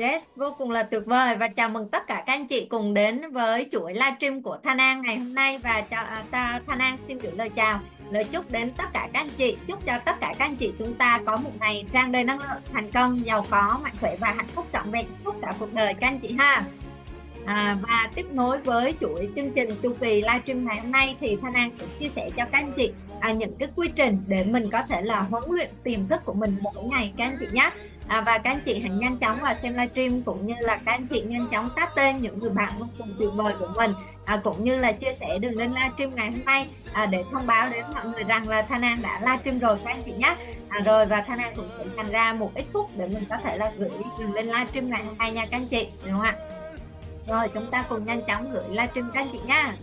Yes, vô cùng là tuyệt vời và chào mừng tất cả các anh chị cùng đến với chuỗi livestream của Thanh An ngày hôm nay và cho à, ta Thanh An xin gửi lời chào, lời chúc đến tất cả các anh chị, chúc cho tất cả các anh chị chúng ta có một ngày tràn đầy năng lượng, thành công, giàu có, mạnh khỏe và hạnh phúc trọn vẹn suốt cả cuộc đời các anh chị ha. À, và tiếp nối với chuỗi chương trình chu kỳ livestream ngày hôm nay thì Thanh An cũng chia sẻ cho các anh chị à, những cái quy trình để mình có thể là huấn luyện tiềm thức của mình mỗi ngày các anh chị nhé à, và các anh chị hãy nhanh chóng vào xem livestream cũng như là các anh chị nhanh chóng tag tên những người bạn vô cùng tuyệt vời của mình à, cũng như là chia sẻ đường link livestream ngày hôm nay à, để thông báo đến mọi người rằng là Thanh An đã livestream rồi các anh chị nhé à, rồi và Thanh An cũng sẽ dành ra một ít phút để mình có thể là gửi đường link livestream ngày hôm nay nha các anh chị đúng không ạ rồi chúng ta cùng nhanh chóng gửi livestream các anh chị nha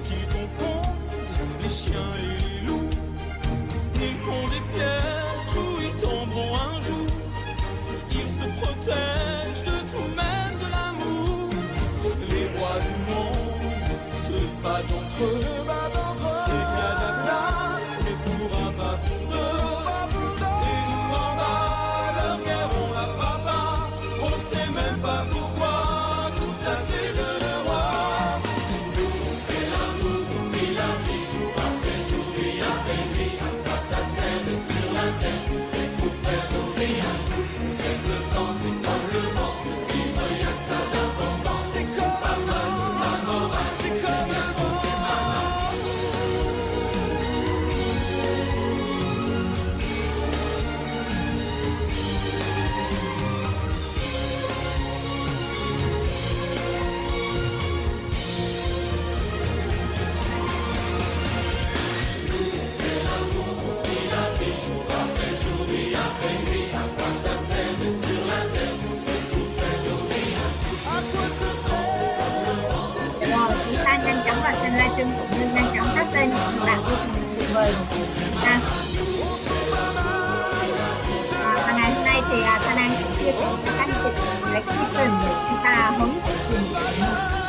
qu'ils confondent les chiens et les loups. Ils font des pièges où ils tomberont un jour. Ils se protègent de tout, même de l'amour. Les rois du monde se battent entre eux. C'est cadavres, mais pour un pas pour Et nous en bas, leur guerre on la fera pas. On sait même pas pourquoi. đây là một bạn tuyệt vời à, chúng ta và ngày hôm nay thì à, Thanh An sẽ chia sẻ các anh chương trình để chúng ta hướng dẫn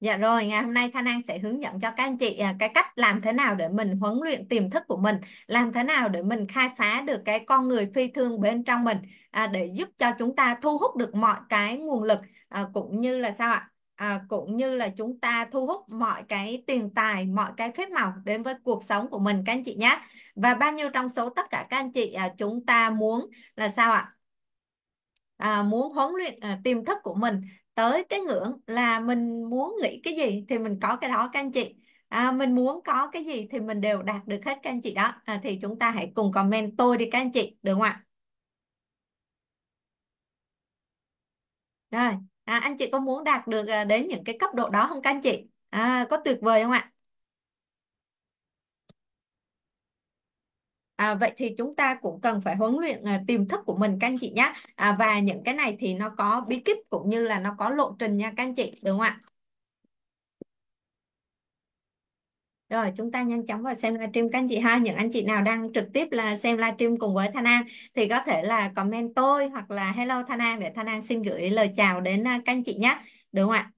Dạ rồi, ngày hôm nay Thanh An sẽ hướng dẫn cho các anh chị à, cái cách làm thế nào để mình huấn luyện tiềm thức của mình, làm thế nào để mình khai phá được cái con người phi thương bên trong mình à, để giúp cho chúng ta thu hút được mọi cái nguồn lực à, cũng như là sao ạ? À, cũng như là chúng ta thu hút mọi cái tiền tài, mọi cái phép màu đến với cuộc sống của mình các anh chị nhé. Và bao nhiêu trong số tất cả các anh chị à, chúng ta muốn là sao ạ? À, muốn huấn luyện à, tiềm thức của mình tới cái ngưỡng là mình muốn nghĩ cái gì thì mình có cái đó các anh chị à, mình muốn có cái gì thì mình đều đạt được hết các anh chị đó à, thì chúng ta hãy cùng comment tôi đi các anh chị được không ạ rồi à, anh chị có muốn đạt được à, đến những cái cấp độ đó không các anh chị à, có tuyệt vời không ạ À, vậy thì chúng ta cũng cần phải huấn luyện à, tiềm thức của mình các anh chị nhé. À, và những cái này thì nó có bí kíp cũng như là nó có lộ trình nha các anh chị, đúng không ạ? Rồi chúng ta nhanh chóng vào xem livestream các anh chị ha. Những anh chị nào đang trực tiếp là xem livestream cùng với Thanh An thì có thể là comment tôi hoặc là hello Thanh An để Thanh An xin gửi lời chào đến à, các anh chị nhé. Đúng không ạ?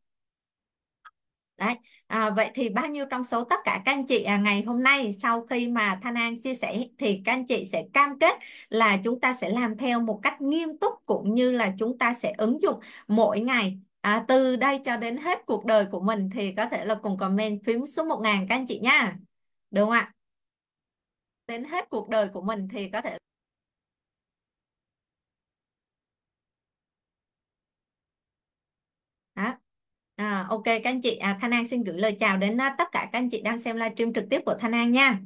Đấy. À, vậy thì bao nhiêu trong số tất cả các anh chị à, ngày hôm nay sau khi mà Thanh An chia sẻ thì các anh chị sẽ cam kết là chúng ta sẽ làm theo một cách nghiêm túc cũng như là chúng ta sẽ ứng dụng mỗi ngày à, từ đây cho đến hết cuộc đời của mình thì có thể là cùng comment phím số 1000 các anh chị nha. Đúng không ạ? Đến hết cuộc đời của mình thì có thể Đó. À, ok các anh chị, à, Thanh An xin gửi lời chào đến uh, tất cả các anh chị đang xem livestream trực tiếp của Thanh An nha.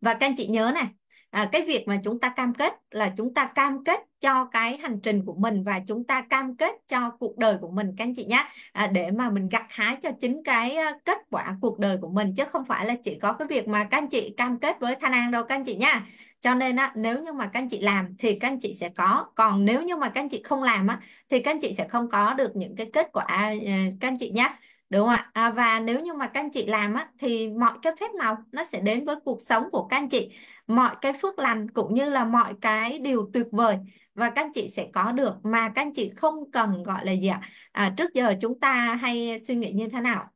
Và các anh chị nhớ này, à, cái việc mà chúng ta cam kết là chúng ta cam kết cho cái hành trình của mình và chúng ta cam kết cho cuộc đời của mình các anh chị nhé à, để mà mình gặt hái cho chính cái à, kết quả cuộc đời của mình chứ không phải là chỉ có cái việc mà các anh chị cam kết với Thanh An đâu các anh chị nha cho nên á, nếu như mà các anh chị làm thì các anh chị sẽ có còn nếu như mà các anh chị không làm á, thì các anh chị sẽ không có được những cái kết quả à, các anh chị nhé đúng không ạ à, và nếu như mà các anh chị làm á, thì mọi cái phép màu nó sẽ đến với cuộc sống của các anh chị mọi cái phước lành cũng như là mọi cái điều tuyệt vời và các anh chị sẽ có được mà các anh chị không cần gọi là gì ạ à, trước giờ chúng ta hay suy nghĩ như thế nào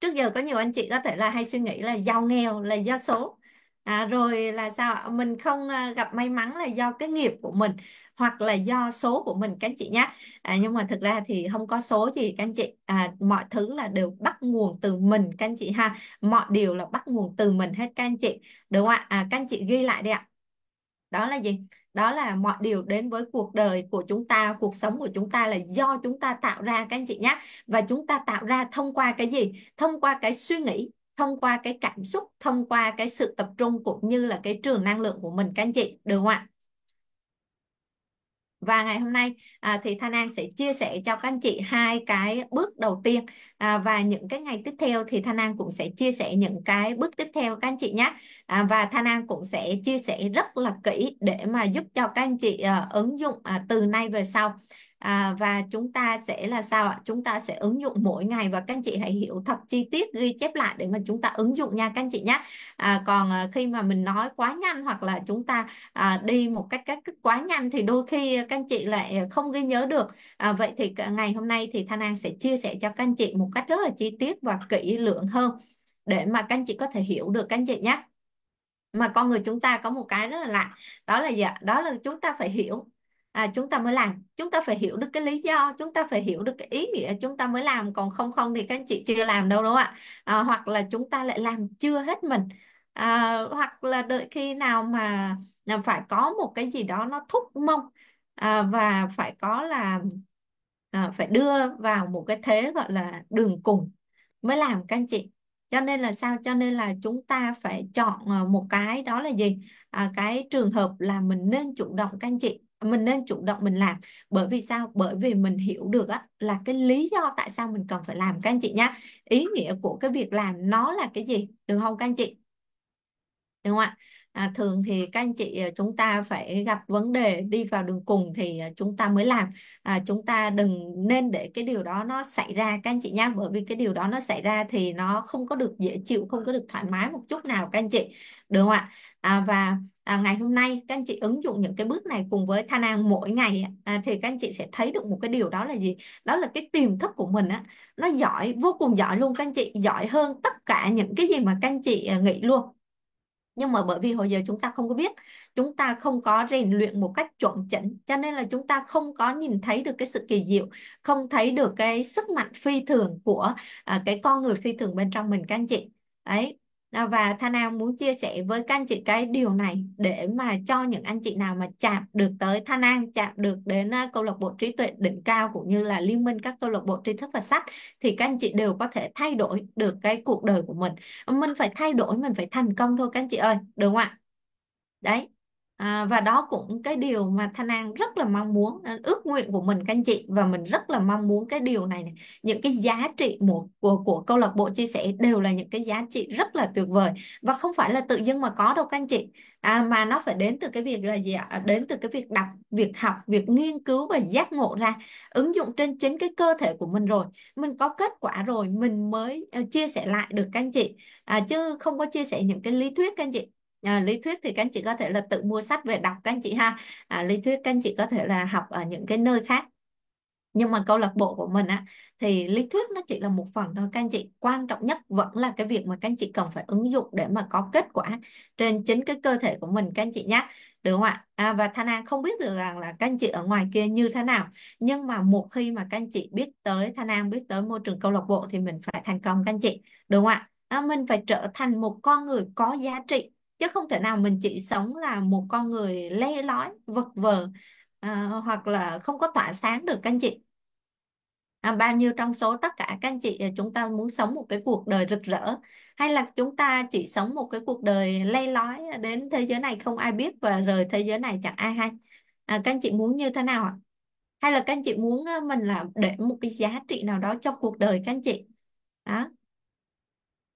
trước giờ có nhiều anh chị có thể là hay suy nghĩ là giàu nghèo là do số à, rồi là sao mình không ờ, gặp may mắn là do cái nghiệp của mình hoặc là do số của mình các anh chị nhé à, nhưng mà thực ra thì không có số gì các anh chị à, mọi thứ là đều bắt nguồn từ mình các anh chị ha mọi điều là bắt nguồn từ mình hết các anh chị đúng không ạ à, các anh chị ghi lại đi ạ đó là gì đó là mọi điều đến với cuộc đời của chúng ta cuộc sống của chúng ta là do chúng ta tạo ra các anh chị nhé và chúng ta tạo ra thông qua cái gì thông qua cái suy nghĩ thông qua cái cảm xúc thông qua cái sự tập trung cũng như là cái trường năng lượng của mình các anh chị được không ạ và ngày hôm nay à, thì Thanh An sẽ chia sẻ cho các anh chị hai cái bước đầu tiên à, và những cái ngày tiếp theo thì Thanh An cũng sẽ chia sẻ những cái bước tiếp theo các anh chị nhé à, và Thanh An cũng sẽ chia sẻ rất là kỹ để mà giúp cho các anh chị à, ứng dụng à, từ nay về sau à, và chúng ta sẽ là sao ạ chúng ta sẽ ứng dụng mỗi ngày và các anh chị hãy hiểu thật chi tiết ghi chép lại để mà chúng ta ứng dụng nha các anh chị nhé à, còn à, khi mà mình nói quá nhanh hoặc là chúng ta à, đi một cách cách quá nhanh thì đôi khi các anh chị lại không ghi nhớ được à, vậy thì ngày hôm nay thì Thanh An sẽ chia sẻ cho các anh chị một cách rất là chi tiết và kỹ lưỡng hơn để mà các anh chị có thể hiểu được các anh chị nhé mà con người chúng ta có một cái rất là lạ đó là gì ạ đó là chúng ta phải hiểu à, chúng ta mới làm chúng ta phải hiểu được cái lý do chúng ta phải hiểu được cái ý nghĩa chúng ta mới làm còn không không thì các anh chị chưa làm đâu đúng không ạ à, hoặc là chúng ta lại làm chưa hết mình à, hoặc là đợi khi nào mà là phải có một cái gì đó nó thúc mông à, và phải có là à, phải đưa vào một cái thế gọi là đường cùng mới làm các anh chị cho nên là sao cho nên là chúng ta phải chọn à, một cái đó là gì à, cái trường hợp là mình nên chủ động các anh chị mình nên chủ động mình làm bởi vì sao bởi vì mình hiểu được á, là cái lý do tại sao mình cần phải làm các anh chị nhá ý nghĩa của cái việc làm nó là cái gì được không các anh chị đúng không ạ à, thường thì các anh chị à, chúng ta phải gặp vấn đề đi vào đường cùng thì à, chúng ta mới làm à, chúng ta đừng nên để cái điều đó nó xảy ra các anh chị nhá. bởi vì cái điều đó nó xảy ra thì nó không có được dễ chịu không có được thoải mái một chút nào các anh chị được không ạ à, và à, ngày hôm nay các anh chị ứng dụng những cái bước này cùng với Tha Nang mỗi ngày à, thì các anh chị sẽ thấy được một cái điều đó là gì đó là cái tiềm thức của mình á nó giỏi vô cùng giỏi luôn các anh chị giỏi hơn tất cả những cái gì mà các anh chị à, nghĩ luôn nhưng mà bởi vì hồi giờ chúng ta không có biết chúng ta không có rèn luyện một cách chuẩn chỉnh cho nên là chúng ta không có nhìn thấy được cái sự kỳ diệu không thấy được cái sức mạnh phi thường của à, cái con người phi thường bên trong mình các anh chị đấy À, và Thanh An muốn chia sẻ với các anh chị cái điều này để mà cho những anh chị nào mà chạm được tới Thanh An chạm được đến à, câu lạc bộ trí tuệ đỉnh cao cũng như là liên minh các câu lạc bộ tri thức và sách thì các anh chị đều có thể thay đổi được cái cuộc đời của mình mình phải thay đổi mình phải thành công thôi các anh chị ơi đúng không ạ đấy à, và đó cũng cái điều mà Thanh An rất là mong muốn à, ước nguyện của mình các anh chị và mình rất là mong muốn cái điều này, này. những cái giá trị của, của của câu lạc bộ chia sẻ đều là những cái giá trị rất là tuyệt vời và không phải là tự dưng mà có đâu các anh chị à, mà nó phải đến từ cái việc là gì ạ à, đến từ cái việc đọc việc học việc nghiên cứu và giác ngộ ra ứng dụng trên chính cái cơ thể của mình rồi mình có kết quả rồi mình mới ờ, chia sẻ lại được các anh chị à, chứ không có chia sẻ những cái lý thuyết các anh chị à, lý thuyết thì các anh chị có thể là tự mua sách về đọc các anh chị ha à, lý thuyết các anh chị có thể là học ở những cái nơi khác nhưng mà câu lạc bộ của mình á thì lý thuyết nó chỉ là một phần thôi các anh chị quan trọng nhất vẫn là cái việc mà các anh chị cần phải ứng dụng để mà có kết quả trên chính cái cơ thể của mình các anh chị nhé được không ạ à, và Thanh An không biết được rằng là các anh chị ở ngoài kia như thế nào nhưng mà một khi mà các anh chị biết tới Thanh An biết tới môi trường câu lạc bộ thì mình phải thành công các anh chị được không ạ à, mình phải trở thành một con người có giá trị chứ không thể nào mình chỉ sống là một con người lê lói vật vờ à, hoặc là không có tỏa sáng được các anh chị à, bao nhiêu trong số tất cả các anh chị à, chúng ta muốn sống một cái cuộc đời rực rỡ hay là chúng ta chỉ sống một cái cuộc đời lê lói đến thế giới này không ai biết và rời thế giới này chẳng ai hay à, các anh chị muốn như thế nào ạ hay là các anh chị muốn à, mình là để một cái giá trị nào đó cho cuộc đời các anh chị đó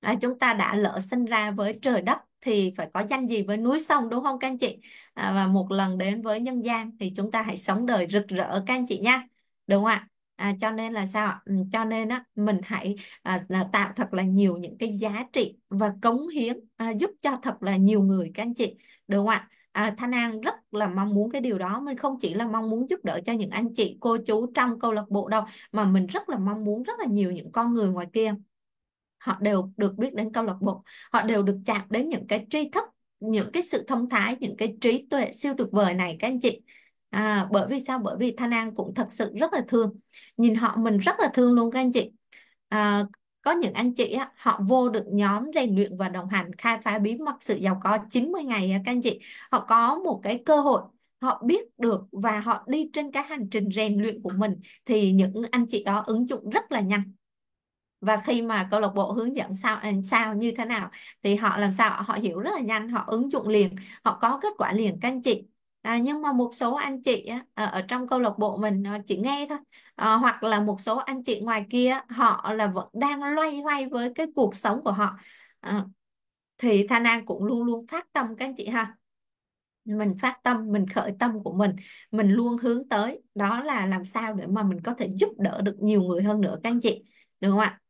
à, chúng ta đã lỡ sinh ra với trời đất thì phải có danh gì với núi sông đúng không các anh chị à, và một lần đến với nhân gian thì chúng ta hãy sống đời rực rỡ các anh chị nha đúng không ạ à, cho nên là sao ừ, cho nên á mình hãy à, là tạo thật là nhiều những cái giá trị và cống hiến à, giúp cho thật là nhiều người các anh chị đúng không ạ à, Thanh An rất là mong muốn cái điều đó mình không chỉ là mong muốn giúp đỡ cho những anh chị cô chú trong câu lạc bộ đâu mà mình rất là mong muốn rất là nhiều những con người ngoài kia họ đều được biết đến câu lạc bộ họ đều được chạm đến những cái tri thức những cái sự thông thái những cái trí tuệ siêu tuyệt vời này các anh chị à, bởi vì sao bởi vì thanh an cũng thật sự rất là thương nhìn họ mình rất là thương luôn các anh chị à, có những anh chị á, họ vô được nhóm rèn luyện và đồng hành khai phá bí mật sự giàu có 90 ngày các anh chị họ có một cái cơ hội họ biết được và họ đi trên cái hành trình rèn luyện của mình thì những anh chị đó ứng dụng rất là nhanh và khi mà câu lạc bộ hướng dẫn sao à, sao như thế nào thì họ làm sao họ hiểu rất là nhanh họ ứng dụng liền họ có kết quả liền các anh chị à, nhưng mà một số anh chị á, à, ở trong câu lạc bộ mình à, chỉ nghe thôi à, hoặc là một số anh chị ngoài kia họ là vẫn đang loay hoay với cái cuộc sống của họ à, thì thanh an cũng luôn luôn phát tâm các anh chị ha mình phát tâm mình khởi tâm của mình mình luôn hướng tới đó là làm sao để mà mình có thể giúp đỡ được nhiều người hơn nữa các anh chị được không ạ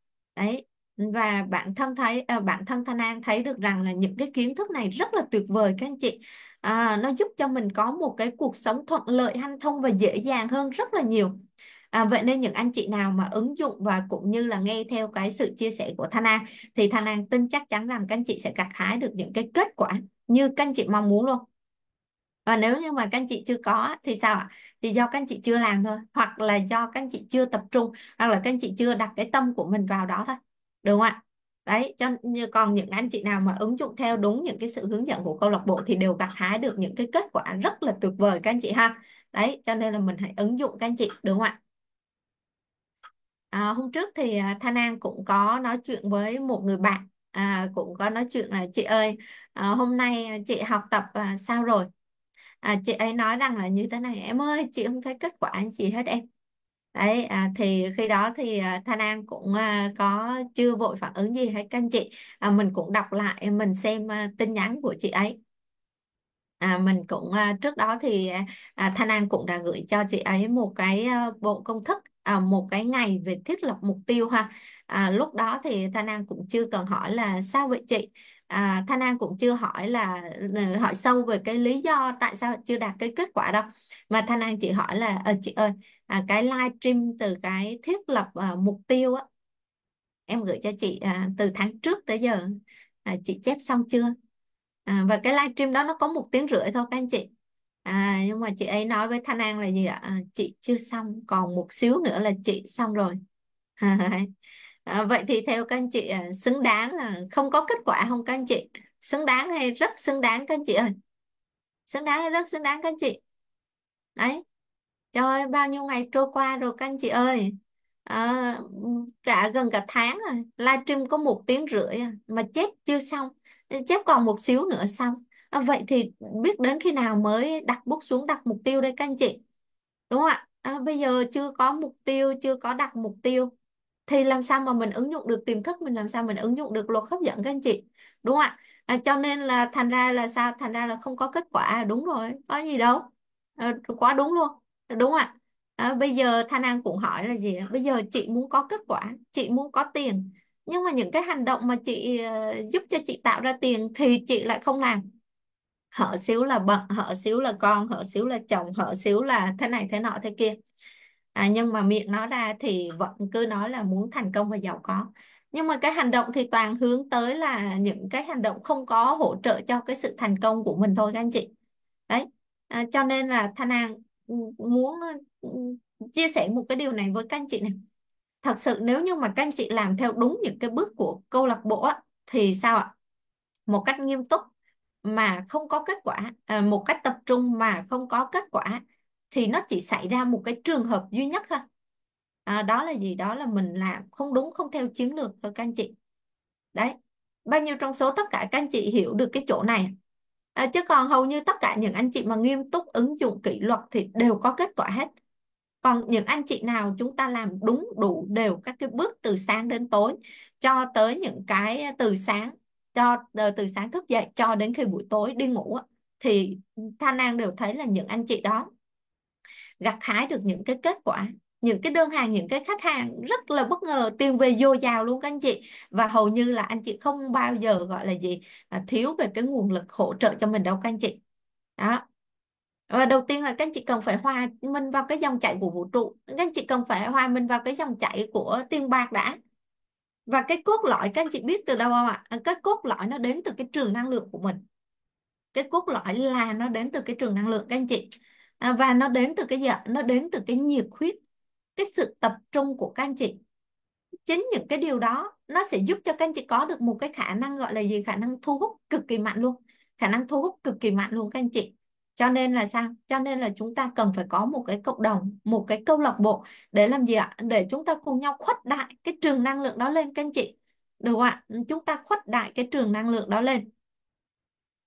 đấy và bản thân thấy à, bản thân Thanh An thấy được rằng là những cái kiến thức này rất là tuyệt vời các anh chị à, nó giúp cho mình có một cái cuộc sống thuận lợi hanh thông và dễ dàng hơn rất là nhiều À, vậy nên những anh chị nào mà ứng dụng và cũng như là nghe theo cái sự chia sẻ của Thanh An thì Thanh An tin chắc chắn rằng các anh chị sẽ gặt hái được những cái kết quả như các anh chị mong muốn luôn và nếu như mà các anh chị chưa có thì sao ạ thì do các anh chị chưa làm thôi hoặc là do các anh chị chưa tập trung hoặc là các anh chị chưa đặt cái tâm của mình vào đó thôi đúng không ạ đấy cho như còn những anh chị nào mà ứng dụng theo đúng những cái sự hướng dẫn của câu lạc bộ thì đều gặt hái được những cái kết quả rất là tuyệt vời các anh chị ha đấy cho nên là mình hãy ứng dụng các anh chị đúng không ạ à, hôm trước thì à, thanh An cũng có nói chuyện với một người bạn à, cũng có nói chuyện là chị ơi à, hôm nay à, chị học tập à, sao rồi à, chị ấy nói rằng là như thế này em ơi chị không thấy kết quả gì hết em đấy à, thì khi đó thì à, Thanh An cũng à, có chưa vội phản ứng gì hết các anh chị à, mình cũng đọc lại mình xem à, tin nhắn của chị ấy À, mình cũng à, trước đó thì à, Thanh An cũng đã gửi cho chị ấy một cái à, bộ công thức à, một cái ngày về thiết lập mục tiêu ha à, lúc đó thì Thanh An cũng chưa cần hỏi là sao vậy chị à, Thanh An cũng chưa hỏi là ừ, hỏi sâu về cái lý do tại sao chưa đạt cái kết quả đâu mà Thanh An chỉ hỏi là ờ, chị ơi à, cái live stream từ cái thiết lập à, mục tiêu á em gửi cho chị à, từ tháng trước tới giờ à, chị chép xong chưa à, và cái live stream đó nó có một tiếng rưỡi thôi các anh chị à, nhưng mà chị ấy nói với Thanh An là gì ạ à, chị chưa xong còn một xíu nữa là chị xong rồi à, vậy thì theo các anh chị à, xứng đáng là không có kết quả không các anh chị xứng đáng hay rất xứng đáng các anh chị ơi xứng đáng hay rất xứng đáng các anh chị đấy trời ơi bao nhiêu ngày trôi qua rồi các anh chị ơi à, cả gần cả tháng rồi livestream có một tiếng rưỡi à, mà chép chưa xong chép còn một xíu nữa xong à, vậy thì biết đến khi nào mới đặt bút xuống đặt mục tiêu đây các anh chị đúng không ạ à, bây giờ chưa có mục tiêu chưa có đặt mục tiêu thì làm sao mà mình ứng dụng được tiềm thức mình làm sao mình ứng dụng được luật hấp dẫn các anh chị đúng không ạ à, cho nên là thành ra là sao thành ra là không có kết quả à, đúng rồi có gì đâu à, quá đúng luôn đúng không ạ à, bây giờ thanh an cũng hỏi là gì bây giờ chị muốn có kết quả chị muốn có tiền nhưng mà những cái hành động mà chị ờ, giúp cho chị tạo ra tiền thì chị lại không làm hở xíu là bận hở xíu là con hở xíu là chồng hở xíu là thế này thế nọ thế kia à, nhưng mà miệng nói ra thì vẫn cứ nói là muốn thành công và giàu có nhưng mà cái hành động thì toàn hướng tới là những cái hành động không có hỗ trợ cho cái sự thành công của mình thôi các anh chị đấy à, cho nên là thanh an ừ, muốn ừ, chia sẻ một cái điều này với các anh chị này thật sự nếu như mà các anh chị làm theo đúng những cái bước của câu lạc bộ á, thì sao ạ một cách nghiêm túc mà không có kết quả à, một cách tập trung mà không có kết quả thì nó chỉ xảy ra một cái trường hợp duy nhất thôi à, đó là gì đó là mình làm không đúng không theo chiến lược thôi các anh chị đấy bao nhiêu trong số tất cả các anh chị hiểu được cái chỗ này à, chứ còn hầu như tất cả những anh chị mà nghiêm túc ứng dụng kỷ luật thì đều có kết quả hết còn những anh chị nào chúng ta làm đúng đủ đều các cái bước từ sáng đến tối cho tới những cái à, từ sáng cho ờ, từ sáng thức dậy cho đến khi buổi tối đi ngủ thì Thanh An đều thấy là những anh chị đó gặt hái được những cái kết quả những cái đơn hàng những cái khách hàng rất là bất ngờ tiền về dồi dào luôn các anh chị và hầu như là anh chị không bao giờ gọi là gì à, thiếu về cái nguồn lực hỗ trợ cho mình đâu các anh chị đó và đầu tiên là các anh chị cần phải hòa mình vào cái dòng chảy của vũ trụ các anh chị cần phải hòa mình vào cái dòng chảy của tiền bạc đã và cái cốt lõi các anh chị biết từ đâu không ạ à, cái cốt lõi nó đến từ cái trường năng lượng của mình cái cốt lõi là nó đến từ cái trường năng lượng các anh chị à, và nó đến từ cái gì ạ nó đến từ cái nhiệt huyết cái sự tập trung của các anh chị chính những cái điều đó nó sẽ giúp cho các anh chị có được một cái khả năng gọi là gì khả năng thu hút cực kỳ mạnh luôn khả năng thu hút cực kỳ mạnh luôn các anh chị cho nên là sao cho nên là chúng ta cần phải có một cái cộng đồng một cái câu lạc bộ để làm gì ạ để chúng ta cùng nhau khuất đại cái trường năng lượng đó lên các anh chị được không ạ chúng ta khuất đại cái trường năng lượng đó lên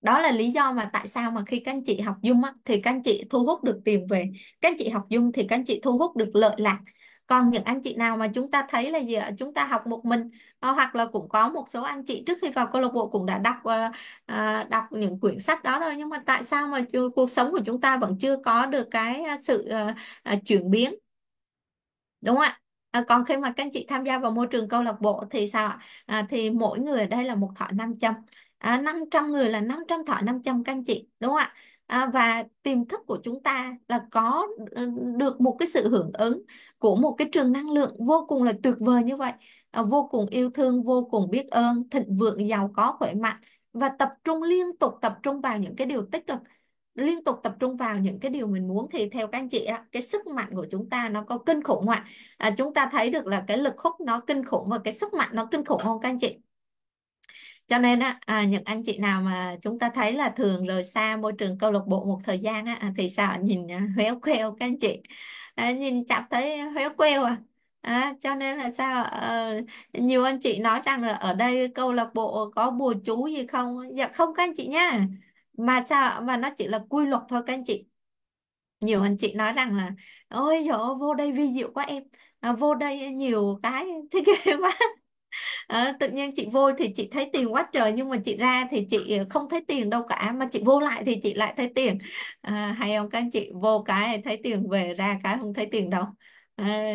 đó là lý do mà tại sao mà khi các anh chị học Dung á, thì các anh chị thu hút được tiền về các anh chị học Dung thì các anh chị thu hút được lợi lạc còn những anh chị nào mà chúng ta thấy là gì ạ chúng ta học một mình ờ, hoặc là cũng có một số anh chị trước khi vào câu lạc bộ cũng đã đọc ờ, ờ, đọc những quyển sách đó rồi nhưng mà tại sao mà cuộc sống của chúng ta vẫn chưa có được cái sự chuyển biến đúng không ạ À, còn khi mà các anh chị tham gia vào môi trường câu lạc bộ thì sao ạ? À, thì mỗi người đây là một thỏi nam châm à, 500 người là 500 thọ 500 các anh chị đúng không ạ à, và tiềm thức của chúng ta là có ờ, được một cái sự hưởng ứng của một cái trường năng lượng vô cùng là tuyệt vời như vậy à, vô cùng yêu thương vô cùng biết ơn thịnh vượng giàu có khỏe mạnh và tập trung liên tục tập trung vào những cái điều tích cực liên tục tập trung vào những cái điều mình muốn thì theo các anh chị á, cái sức mạnh của chúng ta nó có kinh khủng không ạ à, chúng ta thấy được là cái lực hút nó kinh khủng và cái sức mạnh nó kinh khủng không các anh chị cho nên á à, những anh chị nào mà chúng ta thấy là thường rời xa môi trường câu lạc bộ một thời gian á à, thì sao nhìn à, héo queo các anh chị à, nhìn chặt thấy héo queo à À, cho nên là sao à, nhiều anh chị nói rằng là ở đây câu lạc bộ có bùa chú gì không dạ không các anh chị nhá mà sao mà nó chỉ là quy luật thôi các anh chị nhiều anh chị nói rằng là ôi dồi vô đây vi diệu quá em à, vô đây nhiều cái thích ghê quá à, tự nhiên chị vô thì chị thấy tiền quá trời nhưng mà chị ra thì chị không thấy tiền đâu cả mà chị vô lại thì chị lại thấy tiền à, hay không các anh chị vô cái thấy tiền về ra cái không thấy tiền đâu à,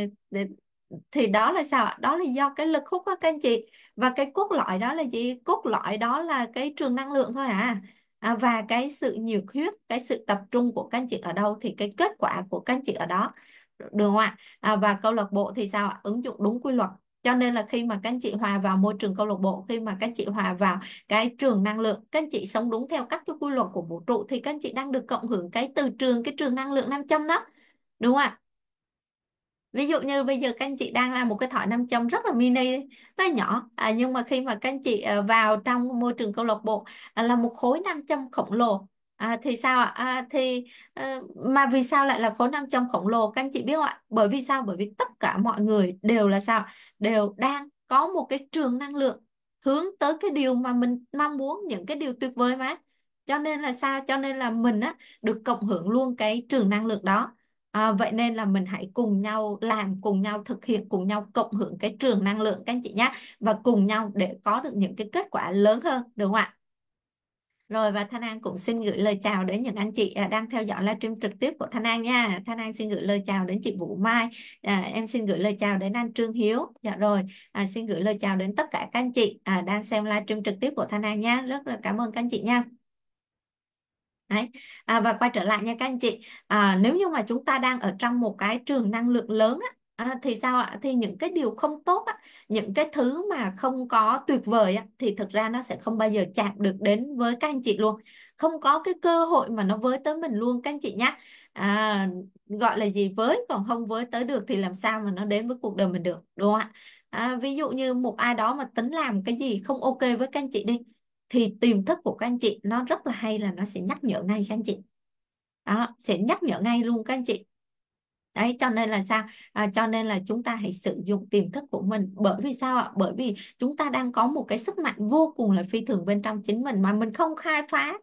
thì đó là sao ạ đó là do cái lực hút đó các anh chị và cái cốt lõi đó là gì cốt lõi đó là cái trường năng lượng thôi à À, và cái sự nhiệt huyết, cái sự tập trung của các anh chị ở đâu thì cái kết quả của các anh chị ở đó được không ạ? À, và câu lạc bộ thì sao ạ? Ứng dụng đúng quy luật cho nên là khi mà các anh chị hòa vào môi trường câu lạc bộ khi mà các anh chị hòa vào cái trường năng lượng các anh chị sống đúng theo các cái quy luật của vũ trụ thì các anh chị đang được cộng hưởng cái từ trường cái trường năng lượng 500 đó đúng không ạ ví dụ như bây giờ các anh chị đang làm một cái thỏi 500 rất là mini nó nhỏ à, nhưng mà khi mà các anh chị ờ, vào trong môi trường câu lạc bộ à, là một khối 500 khổng lồ À, thì sao ạ? À, thì ờ, mà vì sao lại là khối năm châm khổng lồ các anh chị biết không ạ? Bởi vì sao? Bởi vì tất cả mọi người đều là sao? Đều đang có một cái trường năng lượng hướng tới cái điều mà mình mong muốn những cái điều tuyệt vời mà. Cho nên là sao? Cho nên là mình á được cộng hưởng luôn cái trường năng lượng đó. À, vậy nên là mình hãy cùng nhau làm, cùng nhau thực hiện, cùng nhau cộng hưởng cái trường năng lượng các anh chị nhé và cùng nhau để có được những cái kết quả lớn hơn, đúng không ạ? Rồi và Thanh An cũng xin gửi lời chào đến những anh chị à, đang theo dõi livestream trực tiếp của Thanh An nha. Thanh An xin gửi lời chào đến chị Vũ Mai, à, em xin gửi lời chào đến anh Trương Hiếu. Dạ rồi, à, xin gửi lời chào đến tất cả các anh chị à, đang xem livestream trực tiếp của Thanh An nha. Rất là cảm ơn các anh chị nha. Đấy. À, và quay trở lại nha các anh chị à, nếu như mà chúng ta đang ở trong một cái trường năng lượng lớn á, À, thì sao ạ? Thì những cái điều không tốt á, những cái thứ mà không có tuyệt vời á, thì thực ra nó sẽ không bao giờ chạm được đến với các anh chị luôn. Không có cái cơ hội mà nó với tới mình luôn các anh chị nhé. À, gọi là gì với còn không với tới được thì làm sao mà nó đến với cuộc đời mình được đúng không ạ? À, ví dụ như một ai đó mà tính làm cái gì không ok với các anh chị đi thì tiềm thức của các anh chị nó rất là hay là nó sẽ nhắc nhở ngay các anh chị. Đó, sẽ nhắc nhở ngay luôn các anh chị đấy cho nên là sao à, cho nên là chúng ta hãy sử dụng tiềm thức của mình bởi vì sao ạ bởi vì chúng ta đang có một cái sức mạnh vô cùng là phi thường bên trong chính mình mà mình không khai phá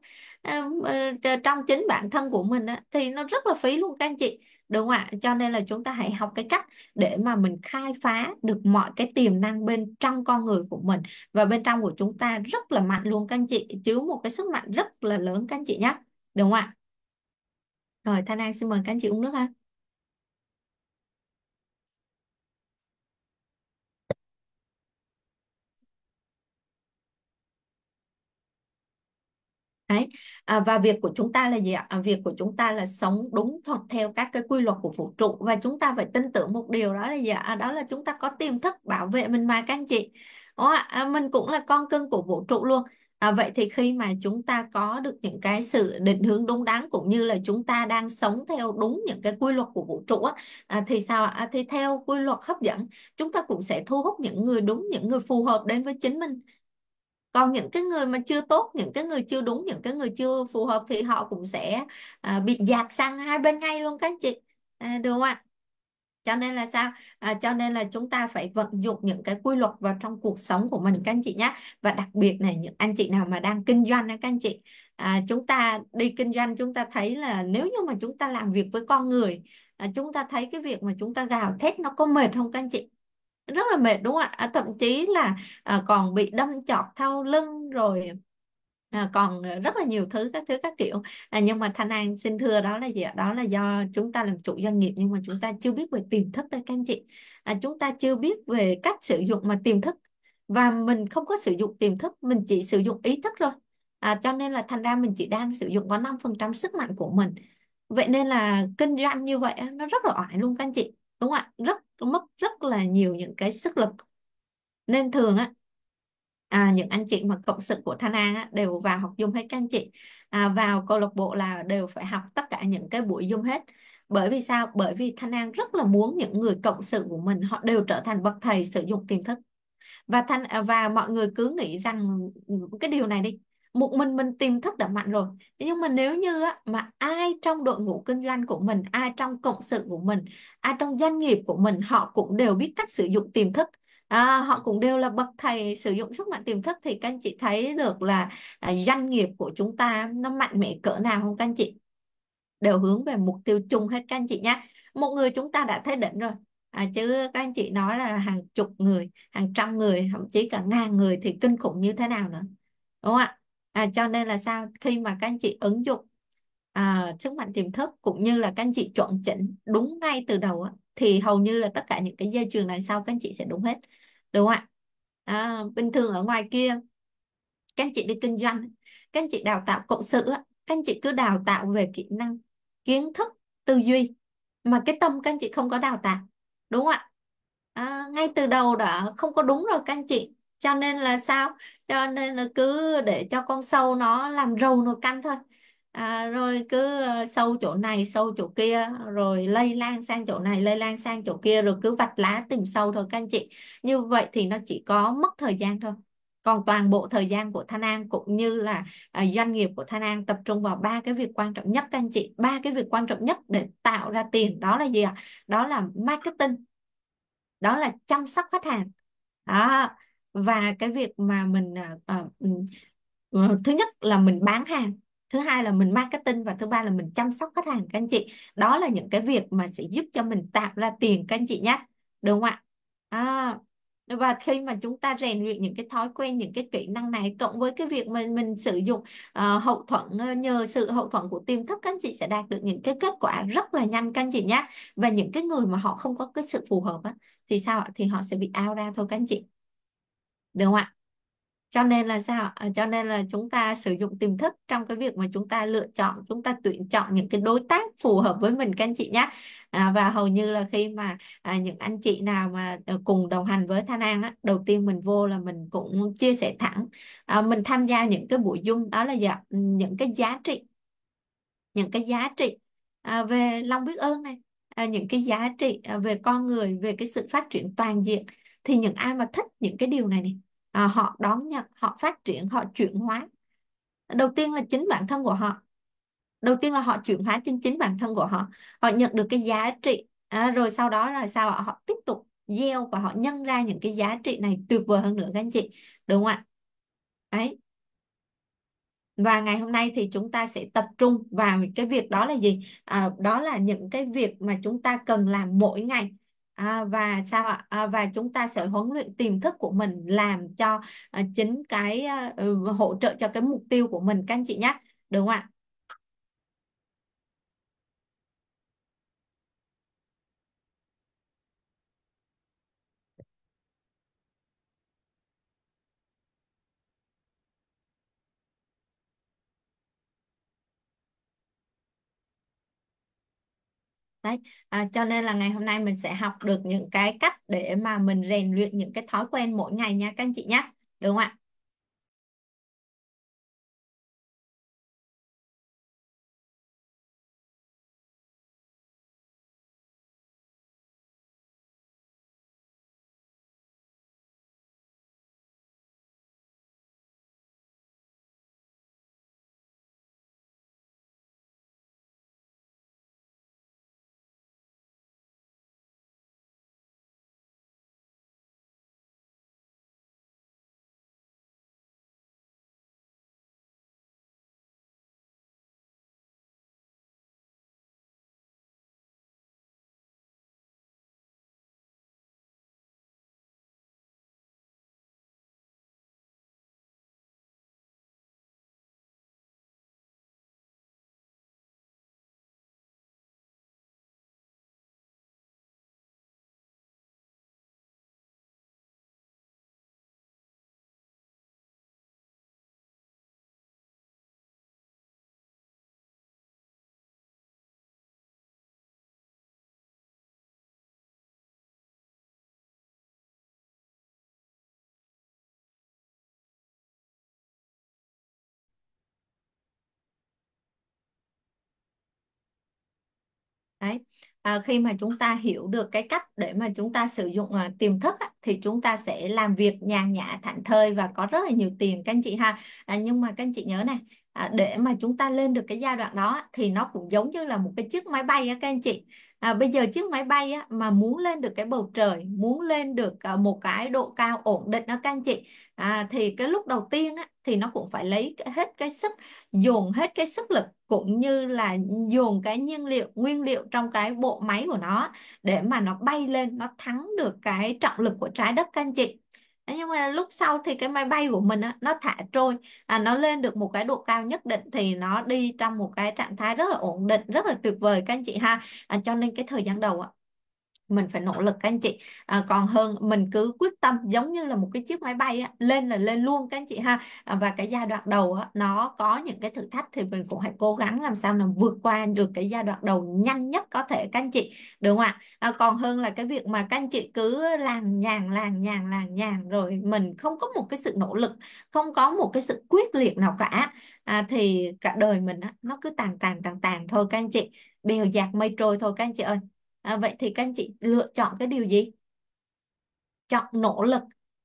ờ, ờ, ờ, trong chính bản thân của mình á thì nó rất là phí luôn các anh chị đúng không ạ cho nên là chúng ta hãy học cái cách để mà mình khai phá được mọi cái tiềm năng bên trong con người của mình và bên trong của chúng ta rất là mạnh luôn các anh chị chứa một cái sức mạnh rất là lớn các anh chị nhé đúng không ạ rồi thanh an xin mời các anh chị uống nước ha đấy à, và việc của chúng ta là gì ạ à, việc của chúng ta là sống đúng thuận theo các cái quy luật của vũ trụ và chúng ta phải tin tưởng một điều đó là gì ạ à, đó là chúng ta có tiềm thức bảo vệ mình mà các anh chị Đúng À, mình cũng là con cưng của vũ trụ luôn À, vậy thì khi mà chúng ta có được những cái sự định hướng đúng đắn cũng như là chúng ta đang sống theo đúng những cái quy luật của vũ trụ á, à, thì sao à, thì theo quy luật hấp dẫn chúng ta cũng sẽ thu hút những người đúng những người phù hợp đến với chính mình còn những cái người mà chưa tốt những cái người chưa đúng những cái người chưa phù hợp thì họ cũng sẽ à, bị dạt sang hai bên ngay luôn các chị à, được không ạ cho nên là sao à, cho nên là chúng ta phải vận dụng những cái quy luật vào trong cuộc sống của mình các anh chị nhé và đặc biệt này những anh chị nào mà đang kinh doanh đó các anh chị à, chúng ta đi kinh doanh chúng ta thấy là nếu như mà chúng ta làm việc với con người à, chúng ta thấy cái việc mà chúng ta gào thét nó có mệt không các anh chị rất là mệt đúng không ạ à, thậm chí là à, còn bị đâm chọt thau lưng rồi à, còn rất là nhiều thứ các thứ các kiểu à, nhưng mà Thanh An xin thưa đó là gì ạ đó là do chúng ta làm chủ doanh nghiệp nhưng mà chúng ta chưa biết về tiềm thức đây các anh chị à, chúng ta chưa biết về cách sử dụng mà tiềm thức và mình không có sử dụng tiềm thức mình chỉ sử dụng ý thức rồi à, cho nên là thành ra mình chỉ đang sử dụng có 5% sức mạnh của mình vậy nên là kinh doanh như vậy nó rất là oải luôn các anh chị đúng không ạ rất mất rất là nhiều những cái sức lực nên thường á à, những anh chị mà cộng sự của Thanh An á, đều vào học Zoom hết các anh chị à, vào câu lạc bộ là đều phải học tất cả những cái buổi dung hết bởi vì sao bởi vì Thanh An rất là muốn những người cộng sự của mình họ đều trở thành bậc thầy sử dụng tiềm thức và thanh à, và mọi người cứ nghĩ rằng cái điều này đi một mình mình tiềm thức đã mạnh rồi nhưng mà nếu như á, mà ai trong đội ngũ kinh doanh của mình ai trong cộng sự của mình ai trong doanh nghiệp của mình họ cũng đều biết cách sử dụng tiềm thức À, họ cũng đều là bậc thầy sử dụng sức mạnh tiềm thức thì các anh chị thấy được là à, doanh nghiệp của chúng ta nó mạnh mẽ cỡ nào không các anh chị đều hướng về mục tiêu chung hết các anh chị nhé một người chúng ta đã thấy đỉnh rồi à, chứ các anh chị nói là hàng chục người hàng trăm người thậm chí cả ngàn người thì kinh khủng như thế nào nữa đúng không ạ à, cho nên là sao khi mà các anh chị ứng dụng à, sức mạnh tiềm thức cũng như là các anh chị chuẩn chỉnh đúng ngay từ đầu á, thì hầu như là tất cả những cái dây chuyền này sau các anh chị sẽ đúng hết đúng không ạ à, bình thường ở ngoài kia các anh chị đi kinh doanh các anh chị đào tạo cộng sự các anh chị cứ đào tạo về kỹ năng kiến thức tư duy mà cái tâm các anh chị không có đào tạo đúng không ạ à, ngay từ đầu đã không có đúng rồi các anh chị cho nên là sao cho nên là cứ để cho con sâu nó làm rầu nồi canh thôi à, rồi cứ ờ, sâu chỗ này sâu chỗ kia rồi lây lan sang chỗ này lây lan sang chỗ kia rồi cứ vạch lá tìm sâu thôi các anh chị như vậy thì nó chỉ có mất thời gian thôi còn toàn bộ thời gian của Thanh An cũng như là à, doanh nghiệp của Thanh An tập trung vào ba cái việc quan trọng nhất các anh chị ba cái việc quan trọng nhất để tạo ra tiền đó là gì ạ à? đó là marketing đó là chăm sóc khách hàng đó và cái việc mà mình uh, uh, thứ nhất là mình bán hàng thứ hai là mình marketing và thứ ba là mình chăm sóc khách hàng các anh chị đó là những cái việc mà sẽ giúp cho mình tạo ra tiền các anh chị nhé đúng không ạ à, và khi mà chúng ta rèn luyện những cái thói quen những cái kỹ năng này cộng với cái việc mình mình sử dụng uh, hậu thuẫn nhờ sự hậu thuẫn của tiềm thức các anh chị sẽ đạt được những cái kết quả rất là nhanh các anh chị nhé và những cái người mà họ không có cái sự phù hợp á, thì sao ạ thì họ sẽ bị out ra thôi các anh chị được không ạ cho nên là sao à, cho nên là chúng ta sử dụng tiềm thức trong cái việc mà chúng ta lựa chọn chúng ta tuyển chọn những cái đối tác phù hợp với mình các anh chị nhé à, và hầu như là khi mà à, những anh chị nào mà ờ, cùng đồng hành với Thanh An á, đầu tiên mình vô là mình cũng chia sẻ thẳng à, mình tham gia những cái buổi dung đó là dạ, những cái giá trị những cái giá trị à, về lòng biết ơn này à, những cái giá trị à, về con người về cái sự phát triển toàn diện thì những ai mà thích những cái điều này này à, họ đón nhận họ phát triển họ chuyển hóa đầu tiên là chính bản thân của họ đầu tiên là họ chuyển hóa trên chính bản thân của họ họ nhận được cái giá trị à, rồi sau đó là sao họ, tiếp tục gieo và họ nhân ra những cái giá trị này tuyệt vời hơn nữa các anh chị đúng không ạ ấy và ngày hôm nay thì chúng ta sẽ tập trung vào cái việc đó là gì à, đó là những cái việc mà chúng ta cần làm mỗi ngày À, và sao ạ? À, và chúng ta sẽ huấn luyện tiềm thức của mình làm cho à, chính cái à, ừ, hỗ trợ cho cái mục tiêu của mình các anh chị nhé. Đúng không ạ? đấy à, cho nên là ngày hôm nay mình sẽ học được những cái cách để mà mình rèn luyện những cái thói quen mỗi ngày nha các anh chị nhé đúng không ạ Đấy. À, khi mà chúng ta hiểu được cái cách để mà chúng ta sử dụng à, tiềm thức á, thì chúng ta sẽ làm việc nhàn nhã thảnh thơi và có rất là nhiều tiền các anh chị ha à, nhưng mà các anh chị nhớ này à, để mà chúng ta lên được cái giai đoạn đó thì nó cũng giống như là một cái chiếc máy bay á các anh chị à, bây giờ chiếc máy bay á, mà muốn lên được cái bầu trời muốn lên được à, một cái độ cao ổn định đó các anh chị à, thì cái lúc đầu tiên á, thì nó cũng phải lấy hết cái sức dồn hết cái sức lực cũng như là dồn cái nhiên liệu nguyên liệu trong cái bộ máy của nó để mà nó bay lên nó thắng được cái trọng lực của trái đất các anh chị nhưng mà lúc sau thì cái máy bay của mình á, nó thả trôi à, nó lên được một cái độ cao nhất định thì nó đi trong một cái trạng thái rất là ổn định rất là tuyệt vời các anh chị ha à, cho nên cái thời gian đầu á, mình phải nỗ lực các anh chị à, còn hơn mình cứ quyết tâm giống như là một cái chiếc máy bay á, lên là lên luôn các anh chị ha à, và cái giai đoạn đầu á, nó có những cái thử thách thì mình cũng hãy cố gắng làm sao là vượt qua được cái giai đoạn đầu nhanh nhất có thể các anh chị được không ạ à, còn hơn là cái việc mà các anh chị cứ làm nhàng làm nhàng làm nhàng rồi mình không có một cái sự nỗ lực không có một cái sự quyết liệt nào cả à, thì cả đời mình á, nó cứ tàn tàn tàn tàn thôi các anh chị bèo dạt mây trôi thôi các anh chị ơi à, vậy thì các anh chị lựa chọn cái điều gì chọn nỗ lực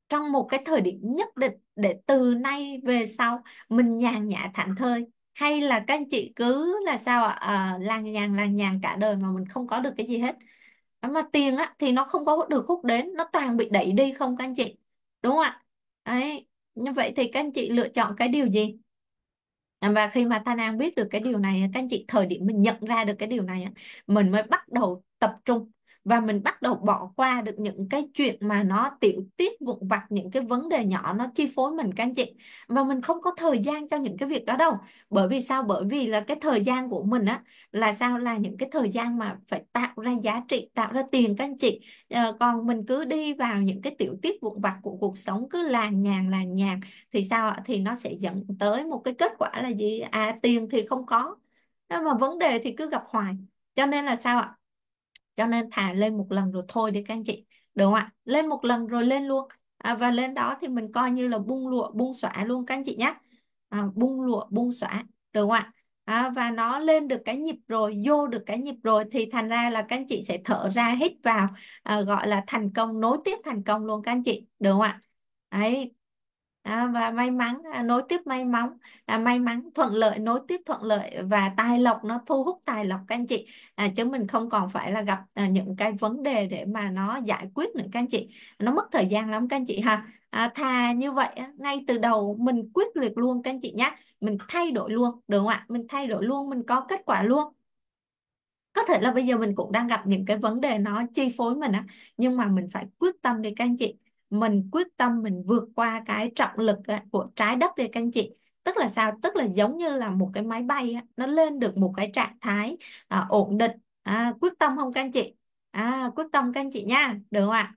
trong một cái thời điểm nhất định để từ nay về sau mình nhàn nhã thảnh thơi hay là các anh chị cứ là sao ạ à, làng nhàng làng nhàng cả đời mà mình không có được cái gì hết mà tiền á thì nó không có được hút đến nó toàn bị đẩy đi không các anh chị đúng không ạ đấy như vậy thì các anh chị lựa chọn cái điều gì À, và khi mà ta đang biết được cái điều này các anh chị thời điểm mình nhận ra được cái điều này mình mới bắt đầu tập trung và mình bắt đầu bỏ qua được những cái chuyện mà nó tiểu tiết vụn vặt những cái vấn đề nhỏ nó chi phối mình các anh chị và mình không có thời gian cho những cái việc đó đâu bởi vì sao bởi vì là cái thời gian của mình á là sao là những cái thời gian mà phải tạo ra giá trị tạo ra tiền các anh chị à, còn mình cứ đi vào những cái tiểu tiết vụn vặt của cuộc sống cứ làng nhàng làng nhàng thì sao ạ thì nó sẽ dẫn tới một cái kết quả là gì à tiền thì không có mà vấn đề thì cứ gặp hoài cho nên là sao ạ cho nên thà lên một lần rồi thôi đi các anh chị đúng không ạ lên một lần rồi lên luôn à, và lên đó thì mình coi như là bung lụa bung xõa luôn các anh chị nhé à, bung lụa bung xõa đúng không ạ à, và nó lên được cái nhịp rồi vô được cái nhịp rồi thì thành ra là các anh chị sẽ thở ra hít vào à, gọi là thành công nối tiếp thành công luôn các anh chị đúng không ạ đấy à, và may mắn à, nối tiếp may mắn à, may mắn thuận lợi nối tiếp thuận lợi và tài lộc nó thu hút tài lộc các anh chị à, chứ mình không còn phải là gặp à, những cái vấn đề để mà nó giải quyết nữa các anh chị nó mất thời gian lắm các anh chị ha à, thà như vậy ngay từ đầu mình quyết liệt luôn các anh chị nhé mình thay đổi luôn được không ạ mình thay đổi luôn mình có kết quả luôn có thể là bây giờ mình cũng đang gặp những cái vấn đề nó chi phối mình á nhưng mà mình phải quyết tâm đi các anh chị mình quyết tâm mình vượt qua cái trọng lực à, của trái đất đi các anh chị tức là sao tức là giống như là một cái máy bay nó lên được một cái trạng thái à, ổn định à, quyết tâm không các anh chị à, quyết tâm các anh chị nha được không ạ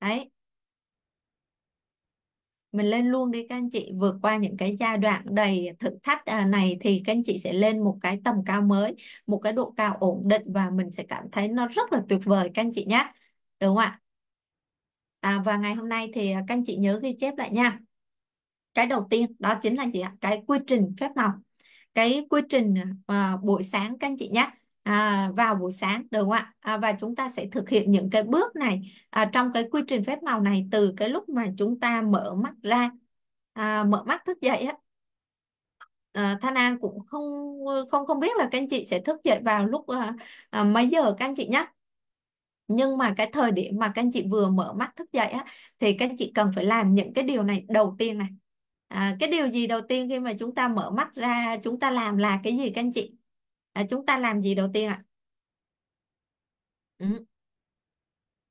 đấy mình lên luôn đi các anh chị vượt qua những cái giai đoạn đầy thử thách à, này thì các anh chị sẽ lên một cái tầm cao mới một cái độ cao ổn định và mình sẽ cảm thấy nó rất là tuyệt vời các anh chị nhé được không ạ à, và ngày hôm nay thì à, các anh chị nhớ ghi chép lại nha cái đầu tiên đó chính là gì ạ cái quy trình phép màu cái quy trình à, buổi sáng các anh chị nhé à, vào buổi sáng được không ạ à, và chúng ta sẽ thực hiện những cái bước này à, trong cái quy trình phép màu này từ cái lúc mà chúng ta mở mắt ra à, mở mắt thức dậy á à, Thanh An cũng không không không biết là các anh chị sẽ thức dậy vào lúc à, à, mấy giờ các anh chị nhé nhưng mà cái thời điểm mà các anh chị vừa mở mắt thức dậy á thì các anh chị cần phải làm những cái điều này đầu tiên này à, cái điều gì đầu tiên khi mà chúng ta mở mắt ra chúng ta làm là cái gì các anh chị à, chúng ta làm gì đầu tiên ạ ừ.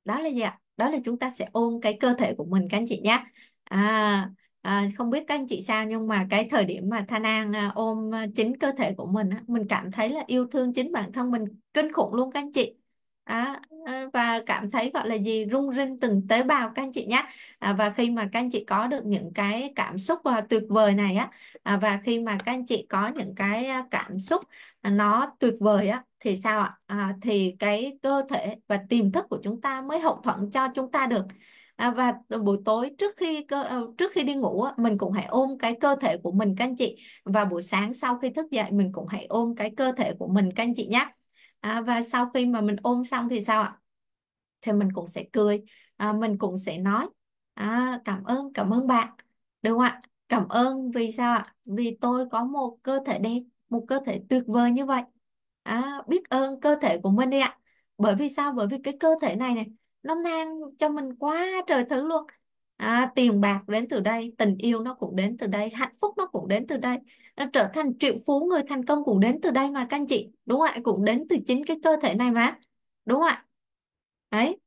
đó là gì ạ đó là chúng ta sẽ ôm cái cơ thể của mình các anh chị nhé à, à, không biết các anh chị sao nhưng mà cái thời điểm mà thanh An à, ôm à, chính cơ thể của mình á, mình cảm thấy là yêu thương chính bản thân mình kinh khủng luôn các anh chị À, ờ, và cảm thấy gọi là gì rung rinh từng tế bào các anh chị nhé à, và khi mà các anh chị có được những cái cảm xúc uh, tuyệt vời này á à, và khi mà các anh chị có những cái ờ, cảm xúc nó tuyệt vời á thì sao ạ à, thì cái cơ thể và tiềm thức của chúng ta mới hậu thuẫn cho chúng ta được à, và buổi tối trước khi cơ, trước khi đi ngủ mình cũng hãy ôm cái cơ thể của mình các anh chị và buổi sáng sau khi thức dậy mình cũng hãy ôm cái cơ thể của mình các anh chị nhé à, và sau khi mà mình ôm xong thì sao ạ thì mình cũng sẽ cười à, mình cũng sẽ nói à, cảm ơn cảm ơn bạn đúng không ạ cảm ơn vì sao ạ vì tôi có một cơ thể đẹp một cơ thể tuyệt vời như vậy à, biết ơn cơ thể của mình đi ạ bởi vì sao bởi vì cái cơ thể này này nó mang cho mình quá trời thứ luôn à, tiền bạc đến từ đây tình yêu nó cũng đến từ đây hạnh phúc nó cũng đến từ đây nó trở thành triệu phú người thành công cũng đến từ đây mà các anh chị đúng không ạ cũng đến từ chính cái cơ thể này mà đúng không ạ ấy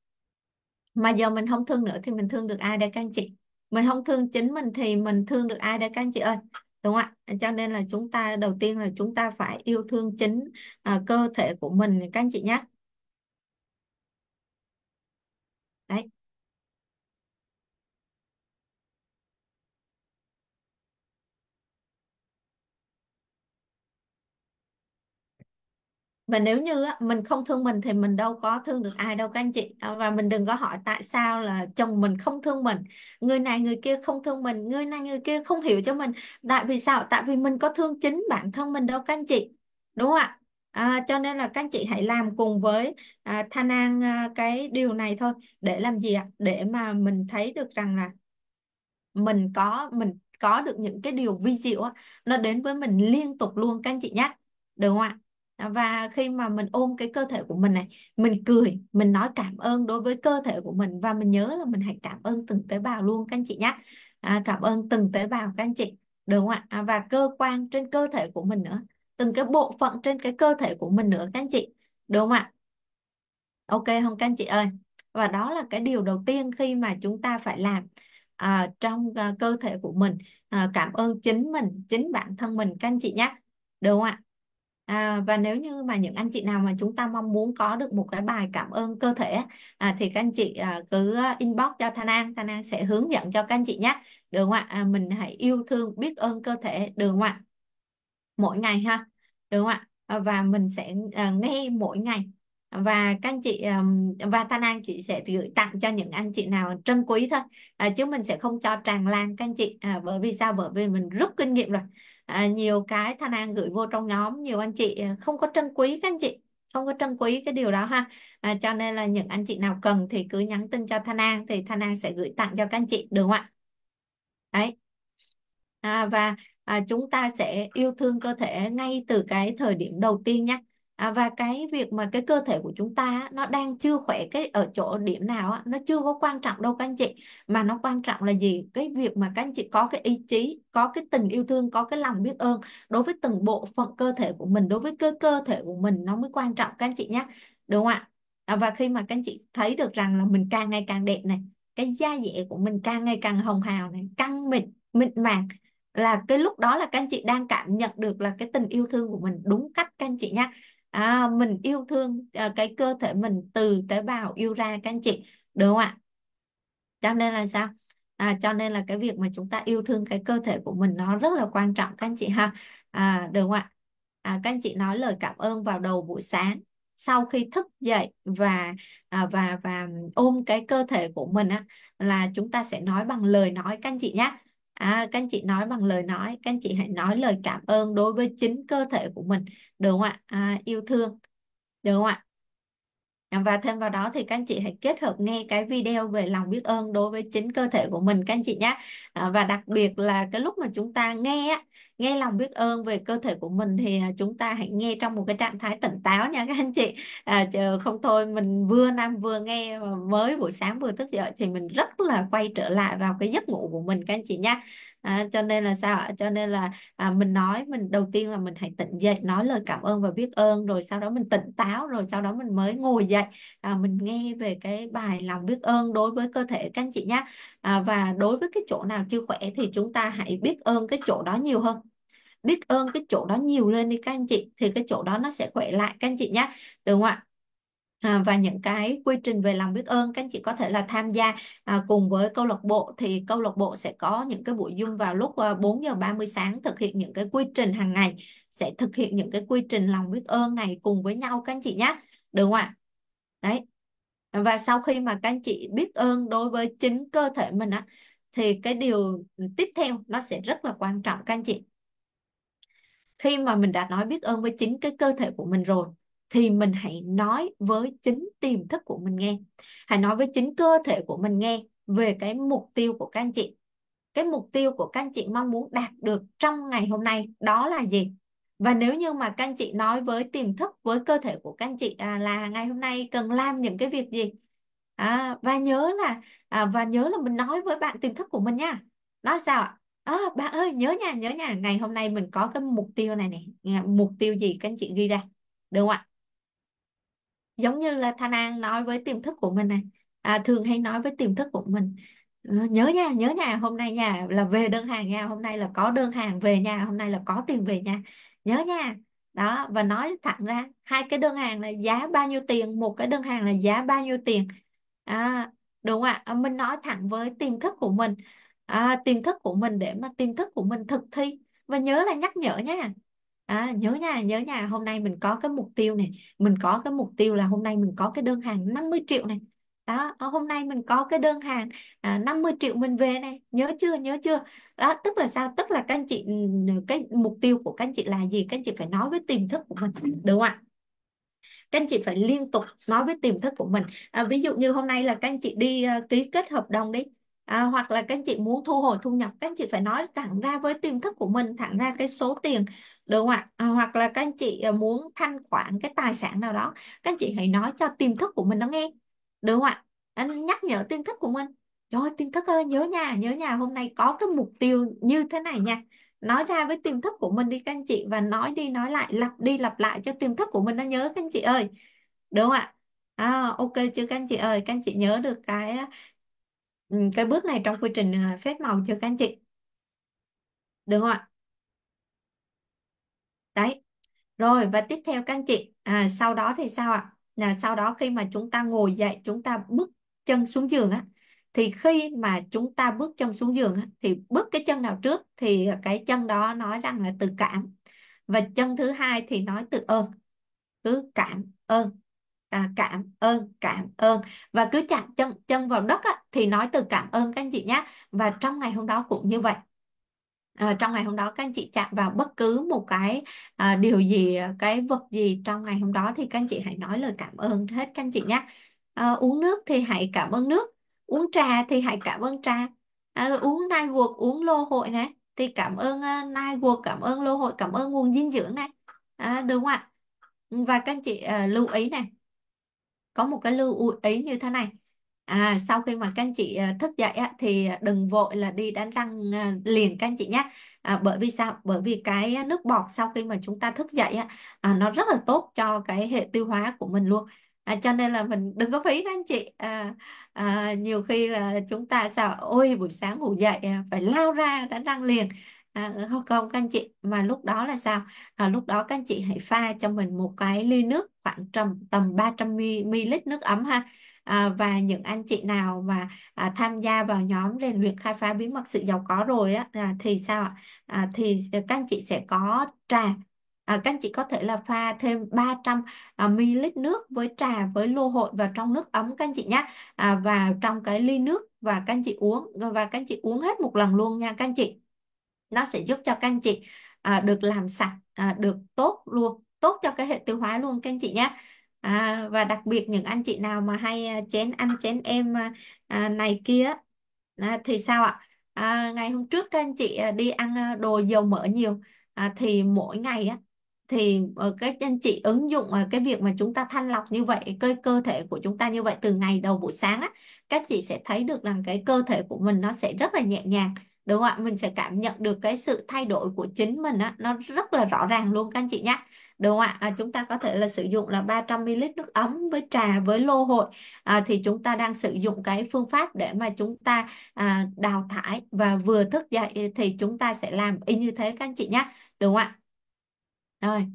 mà giờ mình không thương nữa thì mình thương được ai đây các anh chị mình không thương chính mình thì mình thương được ai đây các anh chị ơi đúng không ạ cho nên là chúng ta đầu tiên là chúng ta phải yêu thương chính à, cơ thể của mình các anh chị nhé đấy và nếu như mình không thương mình thì mình đâu có thương được ai đâu các anh chị và mình đừng có hỏi tại sao là chồng mình không thương mình người này người kia không thương mình người này người kia không hiểu cho mình tại vì sao tại vì mình có thương chính bản thân mình đâu các anh chị đúng không ạ à, cho nên là các anh chị hãy làm cùng với à, Tha Nang à, cái điều này thôi để làm gì ạ để mà mình thấy được rằng là mình có mình có được những cái điều vi diệu á, nó đến với mình liên tục luôn các anh chị nhé được không ạ và khi mà mình ôm cái cơ thể của mình này mình cười mình nói cảm ơn đối với cơ thể của mình và mình nhớ là mình hãy cảm ơn từng tế bào luôn các anh chị nhé à, cảm ơn từng tế bào các anh chị đúng không ạ à, và cơ quan trên cơ thể của mình nữa từng cái bộ phận trên cái cơ thể của mình nữa các anh chị đúng không ạ ok không các anh chị ơi và đó là cái điều đầu tiên khi mà chúng ta phải làm à, trong à, cơ thể của mình à, cảm ơn chính mình chính bản thân mình các anh chị nhé đúng không ạ À, và nếu như mà những anh chị nào mà chúng ta mong muốn có được một cái bài cảm ơn cơ thể à, thì các anh chị à, cứ à, inbox cho Thanh An, Thanh An sẽ hướng dẫn cho các anh chị nhé. Được không ạ? À, mình hãy yêu thương, biết ơn cơ thể, được không ạ? Mỗi ngày ha, được không ạ? À, và mình sẽ à, nghe mỗi ngày và các anh chị và Thanh An chị sẽ gửi tặng cho những anh chị nào trân quý thôi à, chứ mình sẽ không cho tràn lan các anh chị à, bởi vì sao bởi vì mình rút kinh nghiệm rồi à, nhiều cái Thanh An gửi vô trong nhóm nhiều anh chị à, không có trân quý các anh chị không có trân quý cái điều đó ha à, cho nên là những anh chị nào cần thì cứ nhắn tin cho Thanh An thì Thanh An sẽ gửi tặng cho các anh chị được không ạ đấy à, và à, chúng ta sẽ yêu thương cơ thể ngay từ cái thời điểm đầu tiên nhé à, và cái việc mà cái cơ thể của chúng ta nó đang chưa khỏe cái ở chỗ điểm nào á, nó chưa có quan trọng đâu các anh chị mà nó quan trọng là gì cái việc mà các anh chị có cái ý chí có cái tình yêu thương có cái lòng biết ơn đối với từng bộ phận cơ thể của mình đối với cơ cơ thể của mình nó mới quan trọng các anh chị nhé đúng không ạ à, và khi mà các anh chị thấy được rằng là mình càng ngày càng đẹp này cái da dẻ của mình càng ngày càng hồng hào này căng mịn mịn màng là cái lúc đó là các anh chị đang cảm nhận được là cái tình yêu thương của mình đúng cách các anh chị nhé à, mình yêu thương à, cái cơ thể mình từ tế bào yêu ra các anh chị đúng không ạ cho nên là sao à, cho nên là cái việc mà chúng ta yêu thương cái cơ thể của mình nó rất là quan trọng các anh chị ha à, đúng không ạ à, các anh chị nói lời cảm ơn vào đầu buổi sáng sau khi thức dậy và à, và và ôm cái cơ thể của mình á là chúng ta sẽ nói bằng lời nói các anh chị nhé à, các anh chị nói bằng lời nói các anh chị hãy nói lời cảm ơn đối với chính cơ thể của mình được không ạ à, yêu thương được không ạ và thêm vào đó thì các anh chị hãy kết hợp nghe cái video về lòng biết ơn đối với chính cơ thể của mình các anh chị nhé à, và đặc biệt là cái lúc mà chúng ta nghe á nghe lòng biết ơn về cơ thể của mình thì à, chúng ta hãy nghe trong một cái trạng thái tỉnh táo nha các anh chị à, chờ không thôi mình vừa nằm vừa nghe à, mới buổi sáng vừa thức dậy thì mình rất là quay trở lại vào cái giấc ngủ của mình các anh chị nha à, cho nên là sao ạ cho nên là à, mình nói mình đầu tiên là mình hãy tỉnh dậy nói lời cảm ơn và biết ơn rồi sau đó mình tỉnh táo rồi sau đó mình mới ngồi dậy à, mình nghe về cái bài lòng biết ơn đối với cơ thể các anh chị nhé à, và đối với cái chỗ nào chưa khỏe thì chúng ta hãy biết ơn cái chỗ đó nhiều hơn biết ơn cái chỗ đó nhiều lên đi các anh chị thì cái chỗ đó nó sẽ khỏe lại các anh chị nhé được không ạ à, và những cái quy trình về lòng biết ơn các anh chị có thể là tham gia à, cùng với câu lạc bộ thì câu lạc bộ sẽ có những cái buổi Zoom vào lúc 4 ờ, giờ 30 sáng thực hiện những cái quy trình hàng ngày sẽ thực hiện những cái quy trình lòng biết ơn này cùng với nhau các anh chị nhé được không ạ đấy và sau khi mà các anh chị biết ơn đối với chính cơ thể mình á thì cái điều tiếp theo nó sẽ rất là quan trọng các anh chị khi mà mình đã nói biết ơn với chính cái cơ thể của mình rồi thì mình hãy nói với chính tiềm thức của mình nghe hãy nói với chính cơ thể của mình nghe về cái mục tiêu của các anh chị cái mục tiêu của các anh chị mong muốn đạt được trong ngày hôm nay đó là gì và nếu như mà các anh chị nói với tiềm thức với cơ thể của các anh chị à, là ngày hôm nay cần làm những cái việc gì à, và nhớ là à, và nhớ là mình nói với bạn tiềm thức của mình nha nói sao ạ à, bạn ơi nhớ nha nhớ nha ngày hôm nay mình có cái mục tiêu này này mục tiêu gì các anh chị ghi ra đúng không ạ giống như là Thanh An nói với tiềm thức của mình này à, thường hay nói với tiềm thức của mình ừ, nhớ nha nhớ nhà hôm nay nhà là về đơn hàng nha hôm nay là có đơn hàng về nhà hôm nay là có tiền về nhà nhớ nha đó và nói thẳng ra hai cái đơn hàng là giá bao nhiêu tiền một cái đơn hàng là giá bao nhiêu tiền à, đúng ạ à? mình nói thẳng với tiềm thức của mình à, tiềm thức của mình để mà tiềm thức của mình thực thi và nhớ là nhắc nhở nha À, nhớ nha, nhớ nha, hôm nay mình có cái mục tiêu này, mình có cái mục tiêu là hôm nay mình có cái đơn hàng 50 triệu này. Đó, ờ, hôm nay mình có cái đơn hàng à, 50 triệu mình về này, nhớ chưa, nhớ chưa? Đó, tức là sao? Tức là các anh chị ừ, cái mục tiêu của các anh chị là gì? Các anh chị phải nói với tiềm thức của mình, được không ạ? các anh chị phải liên tục nói với tiềm thức của mình à, ví dụ như hôm nay là các anh chị đi à, ký kết hợp đồng đi à, hoặc là các anh chị muốn thu hồi thu nhập các anh chị phải nói thẳng ra với tiềm thức của mình thẳng ra cái số tiền được không ạ à, hoặc là các anh chị à, muốn thanh khoản cái tài sản nào đó các anh chị hãy nói cho tiềm thức của mình nó nghe được không ạ anh à, nhắc nhở tiềm thức của mình trời ơi tiềm thức ơi nhớ nhà nhớ nhà hôm nay có cái mục tiêu như thế này nha nói ra với tiềm thức của mình đi các anh chị và nói đi nói lại lặp đi lặp lại cho tiềm thức của mình nó nhớ các anh chị ơi được không ạ à, ok chưa các anh chị ơi các anh chị nhớ được cái ừ, cái bước này trong quy trình phép màu chưa các anh chị được không ạ đấy rồi và tiếp theo các anh chị à, sau đó thì sao ạ là sau đó khi mà chúng ta ngồi dậy chúng ta bước chân xuống giường á thì khi mà chúng ta bước chân xuống giường á, thì bước cái chân nào trước thì cái chân đó nói rằng là từ cảm và chân thứ hai thì nói từ ơn cứ cảm ơn à, cảm ơn cảm ơn và cứ chạm chân chân vào đất á, thì nói từ cảm ơn các anh chị nhé và trong ngày hôm đó cũng như vậy À, trong ngày hôm đó các anh chị chạm vào bất cứ một cái à, điều gì cái vật gì trong ngày hôm đó thì các anh chị hãy nói lời cảm ơn hết các anh chị nhé à, ờ, uống nước thì hãy cảm ơn nước uống trà thì hãy cảm ơn trà à, uống nai guộc uống lô hội này thì cảm ơn uh, nai guộc cảm ơn lô hội cảm ơn nguồn dinh dưỡng này à, đúng không ạ và các anh chị uh, lưu ý này có một cái lưu ý như thế này À, sau khi mà các anh chị à, thức dậy á, thì à, đừng vội là đi đánh răng à, liền các anh chị nhé. À, bởi vì sao? Bởi vì cái nước bọt sau khi mà chúng ta thức dậy á, à, nó rất là tốt cho cái hệ tiêu hóa của mình luôn. À, cho nên là mình đừng có phí các anh chị. À, à, nhiều khi là chúng ta sao? Ôi buổi sáng ngủ dậy phải lao ra đánh răng liền. À, không, không các anh chị mà lúc đó là sao à, lúc đó các anh chị hãy pha cho mình một cái ly nước khoảng tầm tầm 300 ml nước ấm ha à, và những anh chị nào mà à, tham gia vào nhóm rèn luyện khai phá bí mật sự giàu có rồi á à, thì sao ạ à, thì à, các anh chị sẽ có trà À, các anh chị có thể là pha thêm 300 à, ml nước với trà với lô hội vào trong nước ấm các anh chị nhé à, và trong cái ly nước và các anh chị uống và các anh chị uống hết một lần luôn nha các anh chị nó sẽ giúp cho các anh chị à, được làm sạch à, được tốt luôn tốt cho cái hệ tiêu hóa luôn các anh chị nhé à, và đặc biệt những anh chị nào mà hay à, chén anh chén em à, à, này kia à, thì sao ạ à, ngày hôm trước các anh chị à, đi ăn đồ dầu mỡ nhiều à, thì mỗi ngày á thì ờ, các anh chị ứng dụng cái việc mà chúng ta thanh lọc như vậy cái cơ thể của chúng ta như vậy từ ngày đầu buổi sáng á các chị sẽ thấy được rằng cái cơ thể của mình nó sẽ rất là nhẹ nhàng đúng không ạ mình sẽ cảm nhận được cái sự thay đổi của chính mình á nó rất là rõ ràng luôn các anh chị nhé đúng không ạ à, chúng ta có thể là sử dụng là 300 ml nước ấm với trà với lô hội à, thì chúng ta đang sử dụng cái phương pháp để mà chúng ta à, đào thải và vừa thức dậy thì chúng ta sẽ làm y như thế các anh chị nhé đúng không ạ rồi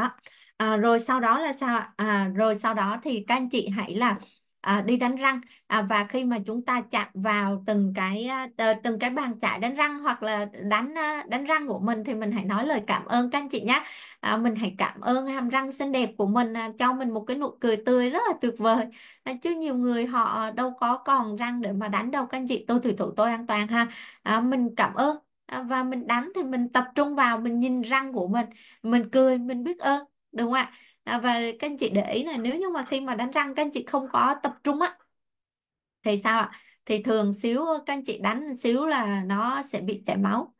đó à, rồi sau đó là sao à, rồi sau đó thì các anh chị hãy là à, đi đánh răng à, và khi mà chúng ta chạm vào từng cái à, từng cái bàn chải đánh răng hoặc là đánh à, đánh răng của mình thì mình hãy nói lời cảm ơn các anh chị nhé à, mình hãy cảm ơn hàm răng xinh đẹp của mình à, cho mình một cái nụ cười tươi rất là tuyệt vời à, chứ nhiều người họ đâu có còn răng để mà đánh đâu các anh chị tôi thủy thủ tôi an toàn ha à, mình cảm ơn À, và mình đánh thì mình tập trung vào mình nhìn răng của mình mình cười mình biết ơn đúng không ạ à, và các anh chị để ý là nếu như mà khi mà đánh răng các anh chị không có tập trung á thì sao ạ thì thường xíu các anh chị đánh xíu là nó sẽ bị chảy máu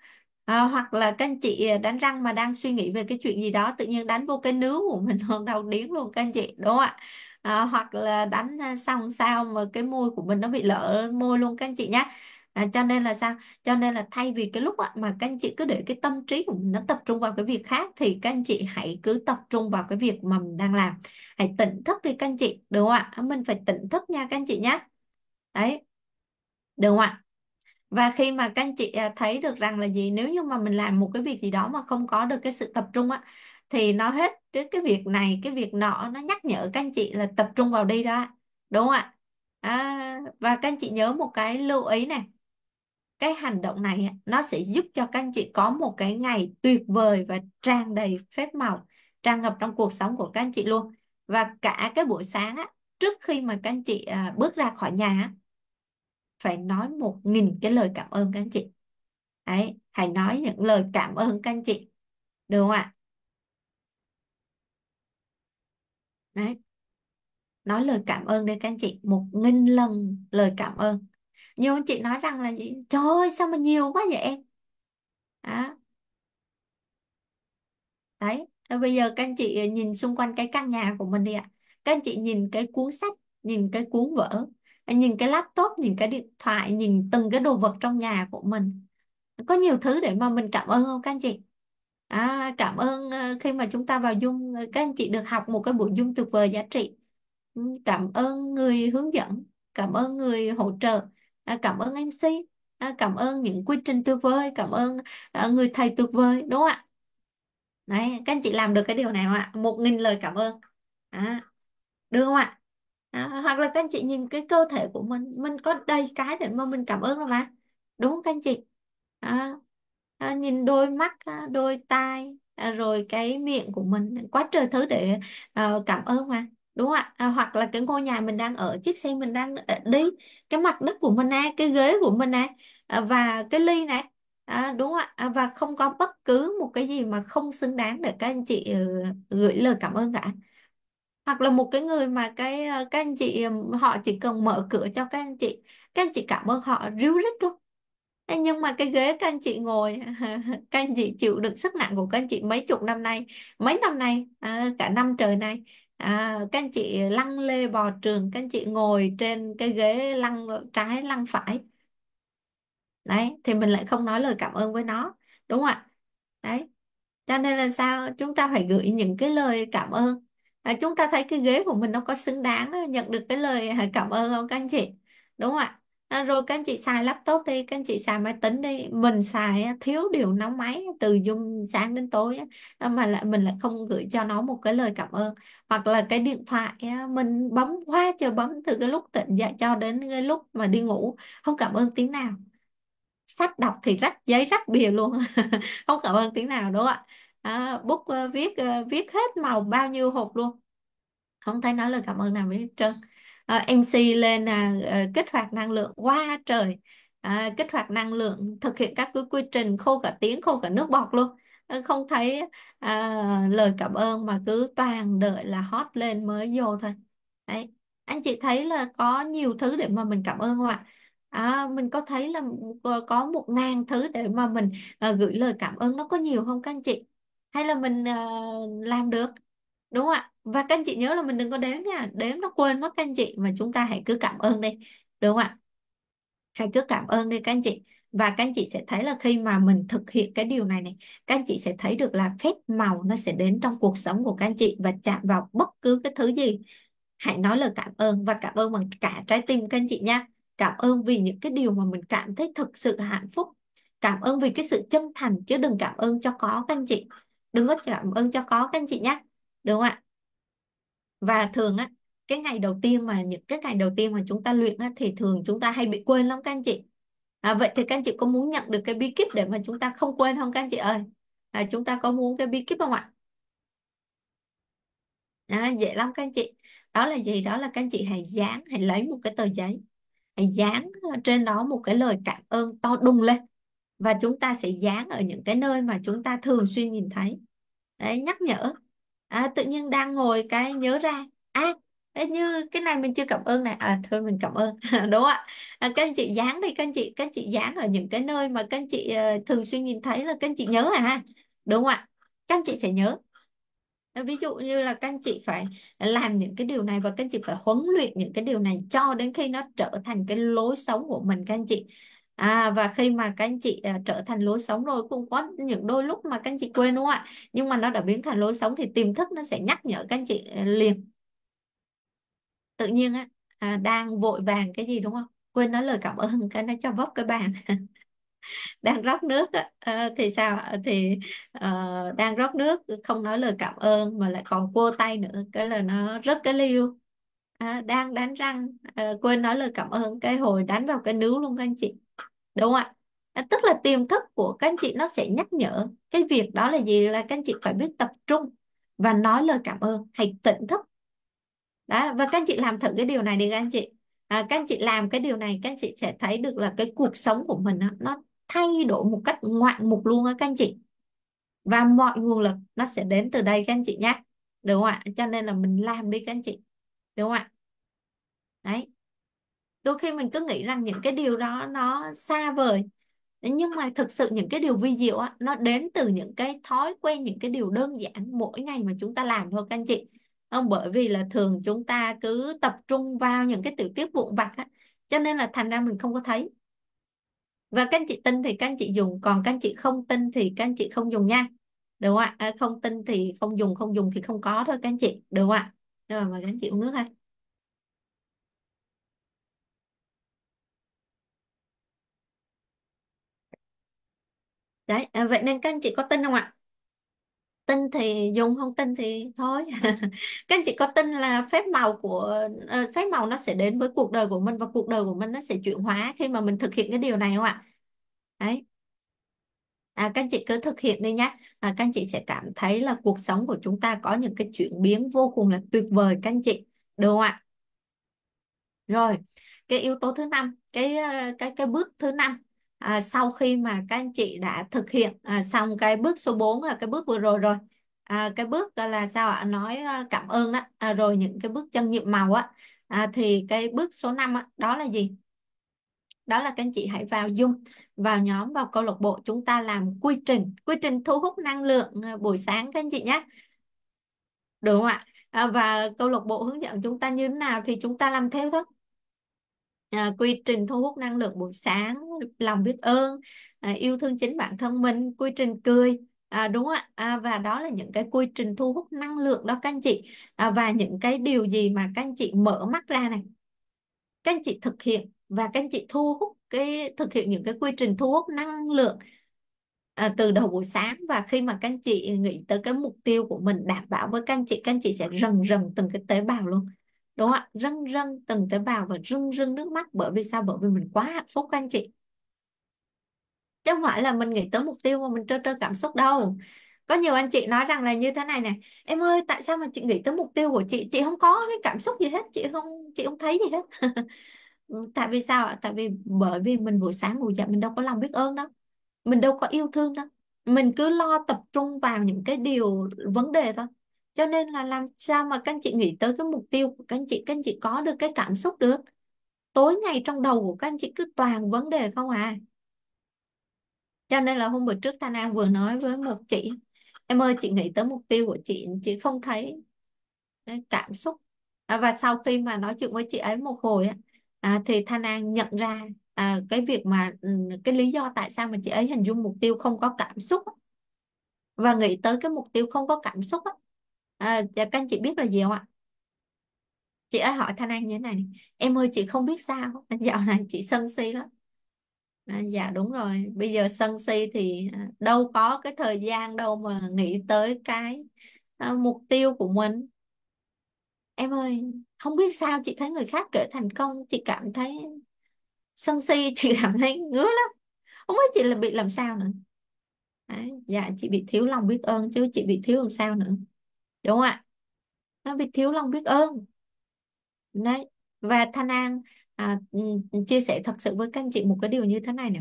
à, hoặc là các anh chị đánh răng mà đang suy nghĩ về cái chuyện gì đó tự nhiên đánh vô cái nướu của mình còn đau điếng luôn các anh chị đúng không ạ à, hoặc là đánh à, xong sao mà cái môi của mình nó bị lở môi luôn các anh chị nhé à, cho nên là sao cho nên là thay vì cái lúc mà các anh chị cứ để cái tâm trí của mình nó tập trung vào cái việc khác thì các anh chị hãy cứ tập trung vào cái việc mà mình đang làm hãy tỉnh thức đi các anh chị được không ạ à, mình phải tỉnh thức nha các anh chị nhé đấy được không ạ và khi mà các anh chị à, thấy được rằng là gì nếu như mà mình làm một cái việc gì đó mà không có được cái sự tập trung á thì nó hết đến cái việc này cái việc nọ nó nhắc nhở các anh chị là tập trung vào đi đó đúng không ạ à, và các anh chị nhớ một cái lưu ý này cái hành động này nó sẽ giúp cho các anh chị có một cái ngày tuyệt vời và tràn đầy phép màu tràn ngập trong cuộc sống của các anh chị luôn và cả cái buổi sáng á, trước khi mà các anh chị à, bước ra khỏi nhà phải nói một nghìn cái lời cảm ơn các anh chị ấy hãy nói những lời cảm ơn các anh chị được không ạ đấy nói lời cảm ơn đi các anh chị một nghìn lần lời cảm ơn nhiều anh chị nói rằng là gì trời ơi sao mà nhiều quá vậy em à. đấy bây giờ các anh chị ờ, nhìn xung quanh cái căn nhà của mình đi ạ các anh chị nhìn cái cuốn sách nhìn cái cuốn vở à, nhìn cái laptop nhìn cái điện thoại nhìn từng cái đồ vật trong nhà của mình có nhiều thứ để mà mình cảm ơn không các anh chị à, cảm ơn ờ, khi mà chúng ta vào Zoom ờ, các anh chị được học một cái buổi Zoom tuyệt vời giá trị cảm ơn người hướng dẫn cảm ơn người hỗ trợ À, cảm ơn MC à, cảm ơn những quy trình tuyệt vời cảm ơn à, người thầy tuyệt vời đúng không ạ đấy các anh chị làm được cái điều này không ạ một nghìn lời cảm ơn à, được không ạ à, hoặc là các anh chị nhìn cái cơ thể của mình mình có đầy cái để mà mình cảm ơn rồi mà đúng không các anh chị à, à nhìn đôi mắt đôi tai rồi cái miệng của mình quá trời thứ để cảm ơn mà đúng ạ à, hoặc là cái ngôi nhà mình đang ở chiếc xe mình đang đi cái mặt đất của mình này cái ghế của mình này à, và cái ly này à, đúng ạ à, và không có bất cứ một cái gì mà không xứng đáng để các anh chị ờ, gửi lời cảm ơn cả hoặc là một cái người mà cái ờ, các anh chị họ chỉ cần mở cửa cho các anh chị các anh chị cảm ơn họ ríu rít luôn nhưng mà cái ghế các anh chị ngồi các anh chị chịu đựng sức nặng của các anh chị mấy chục năm nay mấy năm nay à, cả năm trời nay à, các anh chị lăn lê bò trường các anh chị ngồi trên cái ghế lăn trái lăn phải đấy thì mình lại không nói lời cảm ơn với nó đúng không ạ đấy cho nên là sao chúng ta phải gửi những cái lời cảm ơn à, chúng ta thấy cái ghế của mình nó có xứng đáng ờ, nhận được cái lời ờ, cảm ơn không các anh chị đúng không ạ à, rồi các anh chị xài laptop đi các anh chị xài máy tính đi mình xài thiếu điều nóng máy từ dung sáng đến tối mà lại mình lại không gửi cho nó một cái lời cảm ơn hoặc là cái điện thoại mình bấm quá trời bấm từ cái lúc tỉnh dậy cho đến cái lúc mà đi ngủ không cảm ơn tiếng nào sách đọc thì rách giấy rách bìa luôn không cảm ơn tiếng nào đúng không ạ bút ờ, viết ờ, viết hết màu bao nhiêu hộp luôn không thấy nói lời cảm ơn nào hết trơn Ờ, MC lên uh, kích hoạt năng lượng quá trời à, kích hoạt năng lượng thực hiện các cái quy trình khô cả tiếng khô cả nước bọt luôn ờ, không thấy à, lời cảm ơn mà cứ toàn đợi là hot lên mới vô thôi đấy anh chị thấy là có nhiều thứ để mà mình cảm ơn không ạ à, mình có thấy là có một ngàn thứ để mà mình à, gửi lời cảm ơn nó có nhiều không các anh chị hay là mình à, làm được đúng ạ và các anh chị nhớ là mình đừng có đếm nha đếm nó quên mất các anh chị mà chúng ta hãy cứ cảm ơn đi đúng ạ hãy cứ cảm ơn đi các anh chị và các anh chị sẽ thấy là khi mà mình thực hiện cái điều này này các anh chị sẽ thấy được là phép màu nó sẽ đến trong cuộc sống của các anh chị và chạm vào bất cứ cái thứ gì hãy nói lời cảm ơn và cảm ơn bằng cả trái tim các anh chị nha cảm ơn vì những cái điều mà mình cảm thấy thực sự hạnh phúc cảm ơn vì cái sự chân thành chứ đừng cảm ơn cho có các anh chị đừng có cảm ơn cho có các anh chị nhé Đúng ạ? Và thường á, cái ngày đầu tiên mà những cái ngày đầu tiên mà chúng ta luyện á, thì thường chúng ta hay bị quên lắm các anh chị. À, vậy thì các anh chị có muốn nhận được cái bí kíp để mà chúng ta không quên không các anh chị ơi? À, chúng ta có muốn cái bí kíp không ạ? À, dễ lắm các anh chị. Đó là gì? Đó là các anh chị hãy dán, hãy lấy một cái tờ giấy. Hãy dán trên đó một cái lời cảm ơn to đùng lên. Và chúng ta sẽ dán ở những cái nơi mà chúng ta thường xuyên nhìn thấy. Đấy, nhắc nhở à, tự nhiên đang ngồi cái nhớ ra à Ê, như cái này mình chưa cảm ơn này à thôi mình cảm ơn đúng không ạ à, các anh chị dán đi các anh chị các anh chị dán ở những cái nơi mà các anh chị uh, thường xuyên nhìn thấy là các anh chị nhớ à ha đúng không ạ các anh chị sẽ nhớ à, ví dụ như là các anh chị phải làm những cái điều này và các anh chị phải huấn luyện những cái điều này cho đến khi nó trở thành cái lối sống của mình các anh chị À và khi mà các anh chị à, trở thành lối sống rồi cũng có những đôi lúc mà các anh chị quên đúng không ạ? Nhưng mà nó đã biến thành lối sống thì tiềm thức nó sẽ nhắc nhở các anh chị à, liền. Tự nhiên á à, đang vội vàng cái gì đúng không? Quên nói lời cảm ơn cái nó cho vấp cái bàn. đang rót nước á, thì sao thì uh, đang rót nước không nói lời cảm ơn mà lại còn cua tay nữa cái là nó rớt cái ly luôn à, đang đánh răng uh, quên nói lời cảm ơn cái hồi đánh vào cái nướu luôn các anh chị đúng không ạ à, tức là tiềm thức của các anh chị nó sẽ nhắc nhở cái việc đó là gì là các anh chị phải biết tập trung và nói lời cảm ơn hãy tỉnh thức đó và các anh chị làm thử cái điều này đi các anh chị à, các anh chị làm cái điều này các anh chị sẽ thấy được là cái cuộc sống của mình nó, nó thay đổi một cách ngoạn mục luôn á các anh chị và mọi nguồn lực nó sẽ đến từ đây các anh chị nhé đúng không ạ cho nên là mình làm đi các anh chị đúng không ạ đấy đôi khi mình cứ nghĩ rằng những cái điều đó nó xa vời nhưng mà thực sự những cái điều vi diệu á, nó đến từ những cái thói quen những cái điều đơn giản mỗi ngày mà chúng ta làm thôi các anh chị không bởi vì là thường chúng ta cứ tập trung vào những cái tiểu tiết vụn vặt á, cho nên là thành ra mình không có thấy và các anh chị tin thì các anh chị dùng còn các anh chị không tin thì các anh chị không dùng nha được không ạ à, không tin thì không dùng không dùng thì không có thôi các anh chị được không ạ rồi mà các anh chị uống nước ha đấy à, vậy nên các anh chị có tin không ạ tin thì dùng không tin thì thôi các anh chị có tin là phép màu của ờ, phép màu nó sẽ đến với cuộc đời của mình và cuộc đời của mình nó sẽ chuyển hóa khi mà mình thực hiện cái điều này không ạ đấy à, các anh chị cứ thực hiện đi nhé à, các anh chị sẽ cảm thấy là cuộc sống của chúng ta có những cái chuyển biến vô cùng là tuyệt vời các anh chị được không ạ rồi cái yếu tố thứ năm cái ờ, cái cái bước thứ năm à, sau khi mà các anh chị đã thực hiện à, xong cái bước số 4 là cái bước vừa rồi rồi à, cái bước là sao ạ nói à, cảm ơn đó à, rồi những cái bước chân nhịp màu á à, thì cái bước số 5 á, đó là gì đó là các anh chị hãy vào dung, vào nhóm vào câu lạc bộ chúng ta làm quy trình quy trình thu hút năng lượng à, buổi sáng các anh chị nhé được không ạ à, và câu lạc bộ hướng dẫn chúng ta như thế nào thì chúng ta làm theo thôi à, quy trình thu hút năng lượng buổi sáng lòng biết ơn à, yêu thương chính bản thân mình quy trình cười À, đúng ạ à, và đó là những cái quy trình thu hút năng lượng đó các anh chị à, và những cái điều gì mà các anh chị mở mắt ra này các anh chị thực hiện và các anh chị thu hút cái thực hiện những cái quy trình thu hút năng lượng à, từ đầu buổi sáng và khi mà các anh chị nghĩ tới cái mục tiêu của mình đảm bảo với các anh chị các anh chị sẽ rần rần từng cái tế bào luôn đúng không ạ rưng rưng từng tế bào và rưng rưng nước mắt bởi vì sao bởi vì mình quá hạnh phúc anh chị chứ không phải là mình nghĩ tới mục tiêu mà mình trơ trơ cảm xúc đâu có nhiều anh chị nói rằng là như thế này này, em ơi tại sao mà chị nghĩ tới mục tiêu của chị chị không có cái cảm xúc gì hết chị không chị không thấy gì hết ừ, tại vì sao ạ tại vì bởi vì mình buổi sáng ngủ dậy mình đâu có lòng biết ơn đâu mình đâu có yêu thương đâu mình cứ lo tập trung vào những cái điều vấn đề thôi cho nên là làm sao mà các anh chị nghĩ tới cái mục tiêu của các anh chị các anh chị có được cái cảm xúc được tối ngày trong đầu của các anh chị cứ toàn vấn đề không à cho nên là hôm bữa trước Thanh An vừa nói với một chị em ơi chị nghĩ tới mục tiêu của chị chị không thấy cảm xúc à, và sau khi mà nói chuyện với chị ấy một hồi à, thì Thanh An nhận ra à, cái việc mà ừ, cái lý do tại sao mà chị ấy hình dung mục tiêu không có cảm xúc và nghĩ tới cái mục tiêu không có cảm xúc á à, dạ, các anh chị biết là gì không ạ chị ấy hỏi Thanh An như thế này em ơi chị không biết sao dạo này chị sân si lắm à, dạ đúng rồi bây giờ sân si thì à, đâu có cái thời gian đâu mà nghĩ tới cái à, mục tiêu của mình em ơi không biết sao chị thấy người khác kể thành công chị cảm thấy sân si chị cảm thấy ngứa lắm không biết chị là bị làm sao nữa Đấy, dạ chị bị thiếu lòng biết ơn chứ chị bị thiếu làm sao nữa đúng không ạ nó bị thiếu lòng biết ơn đấy và Thanh An à, ừ, chia sẻ thật sự với các anh chị một cái điều như thế này nè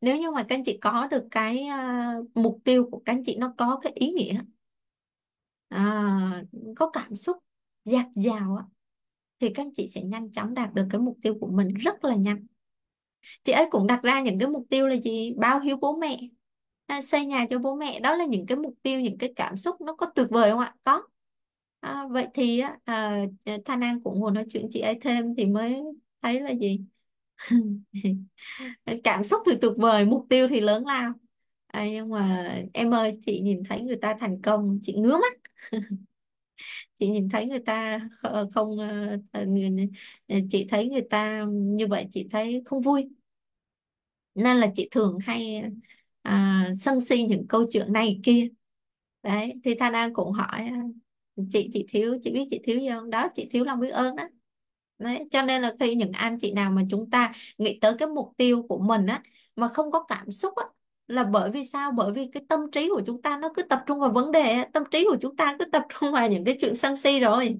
nếu như mà các anh chị có được cái à, mục tiêu của các anh chị nó có cái ý nghĩa à, có cảm xúc dạt dào á, thì các anh chị sẽ nhanh chóng đạt được cái mục tiêu của mình rất là nhanh chị ấy cũng đặt ra những cái mục tiêu là gì bao hiếu bố mẹ xây nhà cho bố mẹ đó là những cái mục tiêu những cái cảm xúc nó có tuyệt vời không ạ có à, vậy thì à, ờ, Thanh An cũng muốn nói chuyện chị ấy thêm thì mới thấy là gì cảm xúc thì tuyệt vời mục tiêu thì lớn lao à, nhưng mà em ơi chị nhìn thấy người ta thành công chị ngứa mắt chị nhìn thấy người ta ờ, không ờ, chị thấy người ta như vậy chị thấy không vui nên là chị thường hay à, sân si những câu chuyện này kia đấy thì thanh an cũng hỏi à, chị chị thiếu chị biết chị thiếu gì không đó chị thiếu lòng biết ơn đó đấy cho nên là khi những anh chị nào mà chúng ta nghĩ tới cái mục tiêu của mình á mà không có cảm xúc á là bởi vì sao bởi vì cái tâm trí của chúng ta nó cứ tập trung vào vấn đề tâm trí của chúng ta cứ tập trung vào những cái chuyện sân si rồi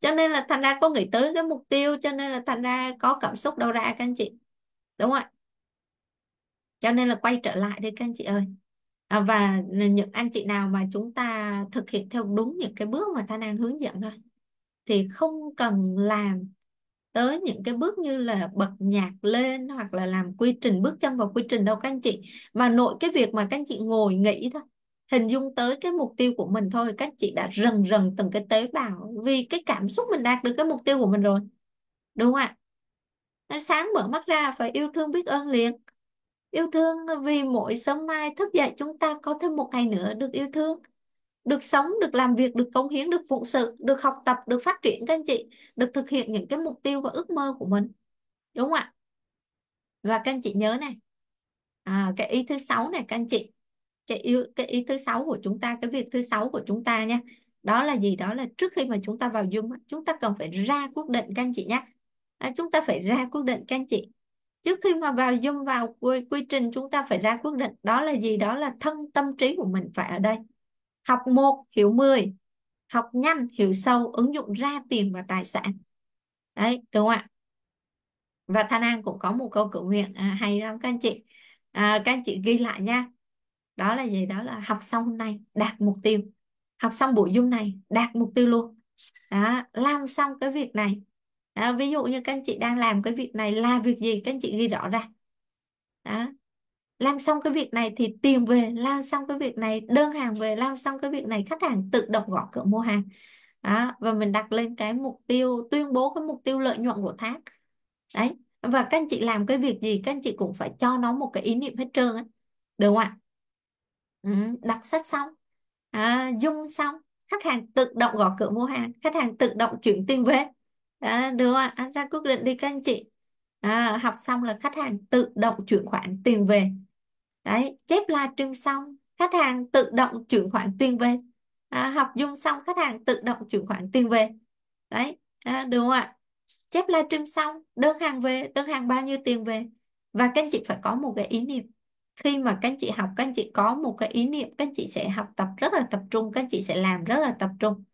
cho nên là thành ra có nghĩ tới cái mục tiêu cho nên là thành ra có cảm xúc đâu ra các anh chị đúng không ạ cho nên là quay trở lại đây các anh chị ơi à, và những anh chị nào mà chúng ta thực hiện theo đúng những cái bước mà ta đang hướng dẫn thôi thì không cần làm tới những cái bước như là bật nhạc lên hoặc là làm quy trình bước chân vào quy trình đâu các anh chị mà nội cái việc mà các anh chị ngồi nghĩ thôi hình dung tới cái mục tiêu của mình thôi các anh chị đã rần rần từng cái tế bào vì cái cảm xúc mình đạt được cái mục tiêu của mình rồi đúng không ạ sáng mở mắt ra phải yêu thương biết ơn liền yêu thương vì mỗi sớm mai thức dậy chúng ta có thêm một ngày nữa được yêu thương được sống được làm việc được cống hiến được phụng sự được học tập được phát triển các anh chị được thực hiện những cái mục tiêu và ước mơ của mình đúng không ạ và các anh chị nhớ này à, cái ý thứ sáu này các anh chị cái ý, cái ý thứ sáu của chúng ta cái việc thứ sáu của chúng ta nha đó là gì đó là trước khi mà chúng ta vào zoom chúng ta cần phải ra quyết định các anh chị nhé à, chúng ta phải ra quyết định các anh chị trước khi mà vào zoom vào quy, quy trình chúng ta phải ra quyết định đó là gì đó là thân tâm trí của mình phải ở đây học một hiểu 10 học nhanh hiểu sâu ứng dụng ra tiền và tài sản đấy đúng không ạ và Thanh An cũng có một câu cự nguyện à, hay lắm các anh chị à, các anh chị ghi lại nha đó là gì đó là học xong hôm nay đạt mục tiêu học xong buổi dung này đạt mục tiêu luôn đó làm xong cái việc này đó, ví dụ như các anh chị đang làm cái việc này là việc gì các anh chị ghi rõ ra đó làm xong cái việc này thì tìm về làm xong cái việc này đơn hàng về làm xong cái việc này khách hàng tự động gõ cửa mua hàng đó và mình đặt lên cái mục tiêu tuyên bố cái mục tiêu lợi nhuận của tháng đấy và các anh chị làm cái việc gì các anh chị cũng phải cho nó một cái ý niệm hết trơn ấy. được không ạ ừ, đọc sách xong à, dung xong khách hàng tự động gõ cửa mua hàng khách hàng tự động chuyển tiền về đó, được rồi, anh ra quyết định đi các anh chị. À, học xong là khách hàng tự động chuyển khoản tiền về. Đấy, chép livestream xong, khách hàng tự động chuyển khoản tiền về. À, học Zoom xong, khách hàng tự động chuyển khoản tiền về. Đấy, à, được không ạ? Chép livestream xong, đơn hàng về, đơn hàng bao nhiêu tiền về. Và các anh chị phải có một cái ý niệm. Khi mà các anh chị học, các anh chị có một cái ý niệm, các anh chị sẽ học tập rất là tập trung, các anh chị sẽ làm rất là tập trung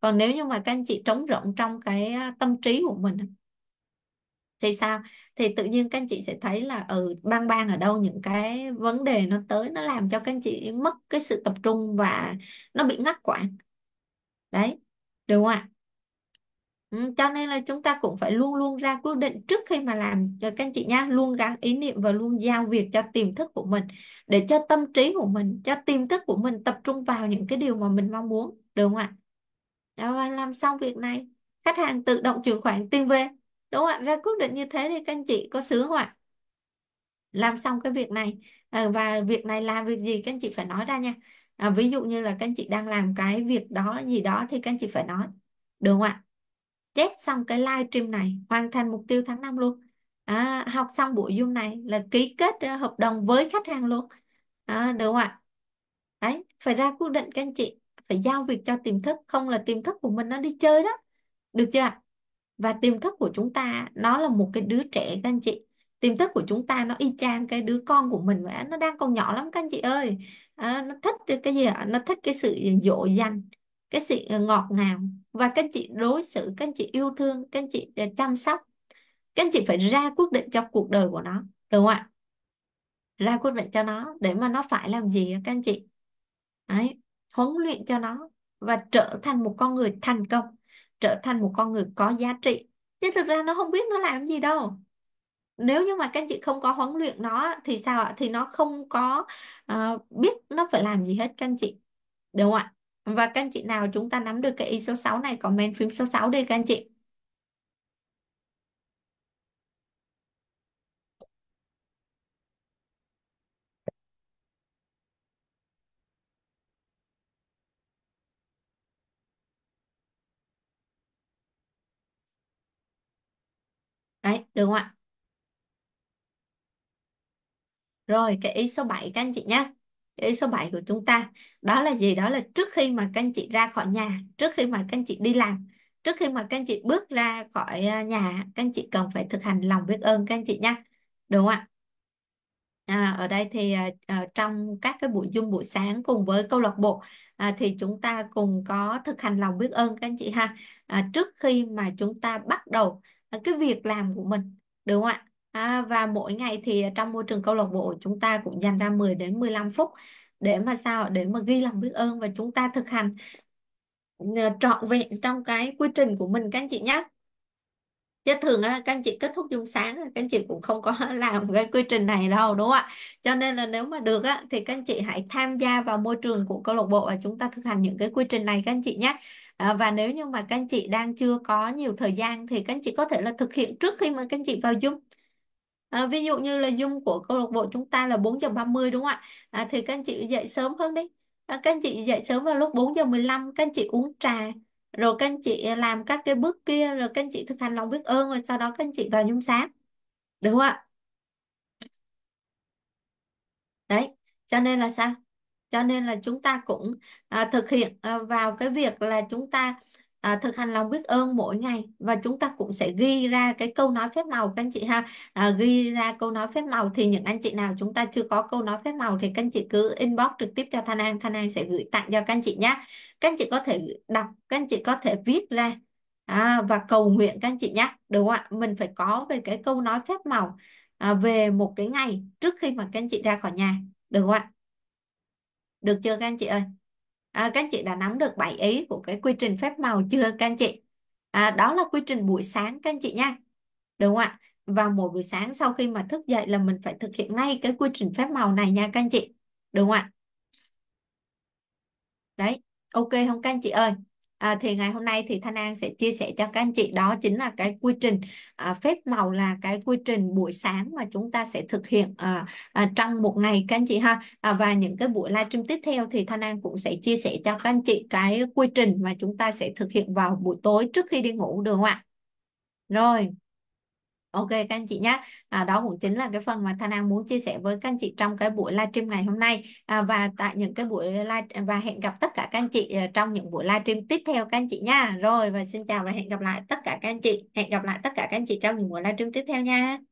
còn nếu như mà các anh chị trống rỗng trong cái tâm trí của mình thì sao thì tự nhiên các anh chị sẽ thấy là ở ừ, bang bang ở đâu những cái vấn đề nó tới nó làm cho các anh chị mất cái sự tập trung và nó bị ngắt quãng đấy đúng không ạ ừ, cho nên là chúng ta cũng phải luôn luôn ra quyết định trước khi mà làm cho các anh chị nha luôn gắn ý niệm và luôn giao việc cho tiềm thức của mình để cho tâm trí của mình cho tiềm thức của mình tập trung vào những cái điều mà mình mong muốn được không ạ rồi làm xong việc này khách hàng tự động chuyển khoản tiền về đúng không ạ ra quyết định như thế thì các anh chị có sướng không ạ làm xong cái việc này ờ, và việc này làm việc gì các anh chị phải nói ra nha à, ví dụ như là các anh chị đang làm cái việc đó gì đó thì các anh chị phải nói được không ạ chép xong cái live stream này hoàn thành mục tiêu tháng 5 luôn à, học xong buổi zoom này là ký kết ờ, hợp đồng với khách hàng luôn à, được không ạ đấy phải ra quyết định các anh chị phải giao việc cho tiềm thức không là tiềm thức của mình nó đi chơi đó được chưa và tiềm thức của chúng ta nó là một cái đứa trẻ các anh chị tiềm thức của chúng ta nó y chang cái đứa con của mình vậy nó đang còn nhỏ lắm các anh chị ơi à, nó thích cái gì nó thích cái sự dỗ dành cái sự ngọt ngào và các anh chị đối xử các anh chị yêu thương các anh chị à, chăm sóc các anh chị phải ra quyết định cho cuộc đời của nó được không ạ ra quyết định cho nó để mà nó phải làm gì các anh chị đấy huấn luyện cho nó và trở thành một con người thành công trở thành một con người có giá trị chứ thực ra nó không biết nó làm gì đâu nếu như mà các anh chị không có huấn luyện nó thì sao ạ thì nó không có uh, biết nó phải làm gì hết các anh chị đúng không ạ và các anh chị nào chúng ta nắm được cái ý số 6 này comment phím số 6 đi các anh chị Đấy, được không ạ? Rồi, cái ý số 7 các anh chị nhé. Cái ý số 7 của chúng ta đó là gì? Đó là trước khi mà các anh chị ra khỏi nhà, trước khi mà các anh chị đi làm, trước khi mà các anh chị bước ra khỏi à, nhà, các anh chị cần phải thực hành lòng biết ơn các anh chị nhé. Đúng không ạ? À, ở đây thì à, à, trong các cái buổi Zoom buổi sáng cùng với câu lạc bộ à, thì chúng ta cùng có thực hành lòng biết ơn các anh chị ha. À, trước khi mà chúng ta bắt đầu cái việc làm của mình đúng không ạ à, và mỗi ngày thì trong môi trường câu lạc bộ chúng ta cũng dành ra 10 đến 15 phút để mà sao để mà ghi lòng biết ơn và chúng ta thực hành ờ, trọn vẹn trong cái quy trình của mình các anh chị nhé chứ thường là các anh chị kết thúc dung sáng các anh chị cũng không có làm cái quy trình này đâu đúng không ạ cho nên là nếu mà được á, thì các anh chị hãy tham gia vào môi trường của câu lạc bộ và chúng ta thực hành những cái quy trình này các anh chị nhé À, và nếu như mà các anh chị đang chưa có nhiều thời gian thì các anh chị có thể là thực hiện trước khi mà các anh chị vào Zoom. À, ví dụ như là Zoom của câu lạc bộ chúng ta là 4 giờ 30 đúng không ạ? À, thì các anh chị dậy sớm hơn đi. À, các anh chị dậy sớm vào lúc 4 giờ 15 các anh chị uống trà rồi các anh chị làm các cái bước kia rồi các anh chị thực hành lòng biết ơn rồi sau đó các anh chị vào Zoom sáng. Đúng không ạ? Đấy, cho nên là sao? cho nên là chúng ta cũng à, thực hiện à, vào cái việc là chúng ta à, thực hành lòng biết ơn mỗi ngày và chúng ta cũng sẽ ghi ra cái câu nói phép màu các anh chị ha à, ghi ra câu nói phép màu thì những anh chị nào chúng ta chưa có câu nói phép màu thì các anh chị cứ inbox trực tiếp cho Thanh An Thanh An sẽ gửi tặng cho các anh chị nhé các anh chị có thể đọc các anh chị có thể viết ra à, và cầu nguyện các anh chị nhé đúng không ạ mình phải có về cái câu nói phép màu à, về một cái ngày trước khi mà các anh chị ra khỏi nhà được không ạ được chưa các anh chị ơi? À, các anh chị đã nắm được 7 ý của cái quy trình phép màu chưa các anh chị? À, đó là quy trình buổi sáng các anh chị nha. Đúng không ạ? Và mỗi buổi sáng sau khi mà thức dậy là mình phải thực hiện ngay cái quy trình phép màu này nha các anh chị. Đúng không ạ? Đấy, ok không các anh chị ơi? à, thì ngày hôm nay thì Thanh An sẽ chia sẻ cho các anh chị đó chính là cái quy trình à, phép màu là cái quy trình buổi sáng mà chúng ta sẽ thực hiện à, à, trong một ngày các anh chị ha à, và những cái buổi livestream tiếp theo thì Thanh An cũng sẽ chia sẻ cho các anh chị cái quy trình mà chúng ta sẽ thực hiện vào buổi tối trước khi đi ngủ được không ạ rồi Ok các anh chị nhé. À, đó cũng chính là cái phần mà Thanh An muốn chia sẻ với các anh chị trong cái buổi livestream ngày hôm nay à, và tại những cái buổi live và hẹn gặp tất cả các anh chị à, trong những buổi livestream tiếp theo các anh chị nha. Rồi và xin chào và hẹn gặp lại tất cả các anh chị. Hẹn gặp lại tất cả các anh chị trong những buổi livestream tiếp theo nha.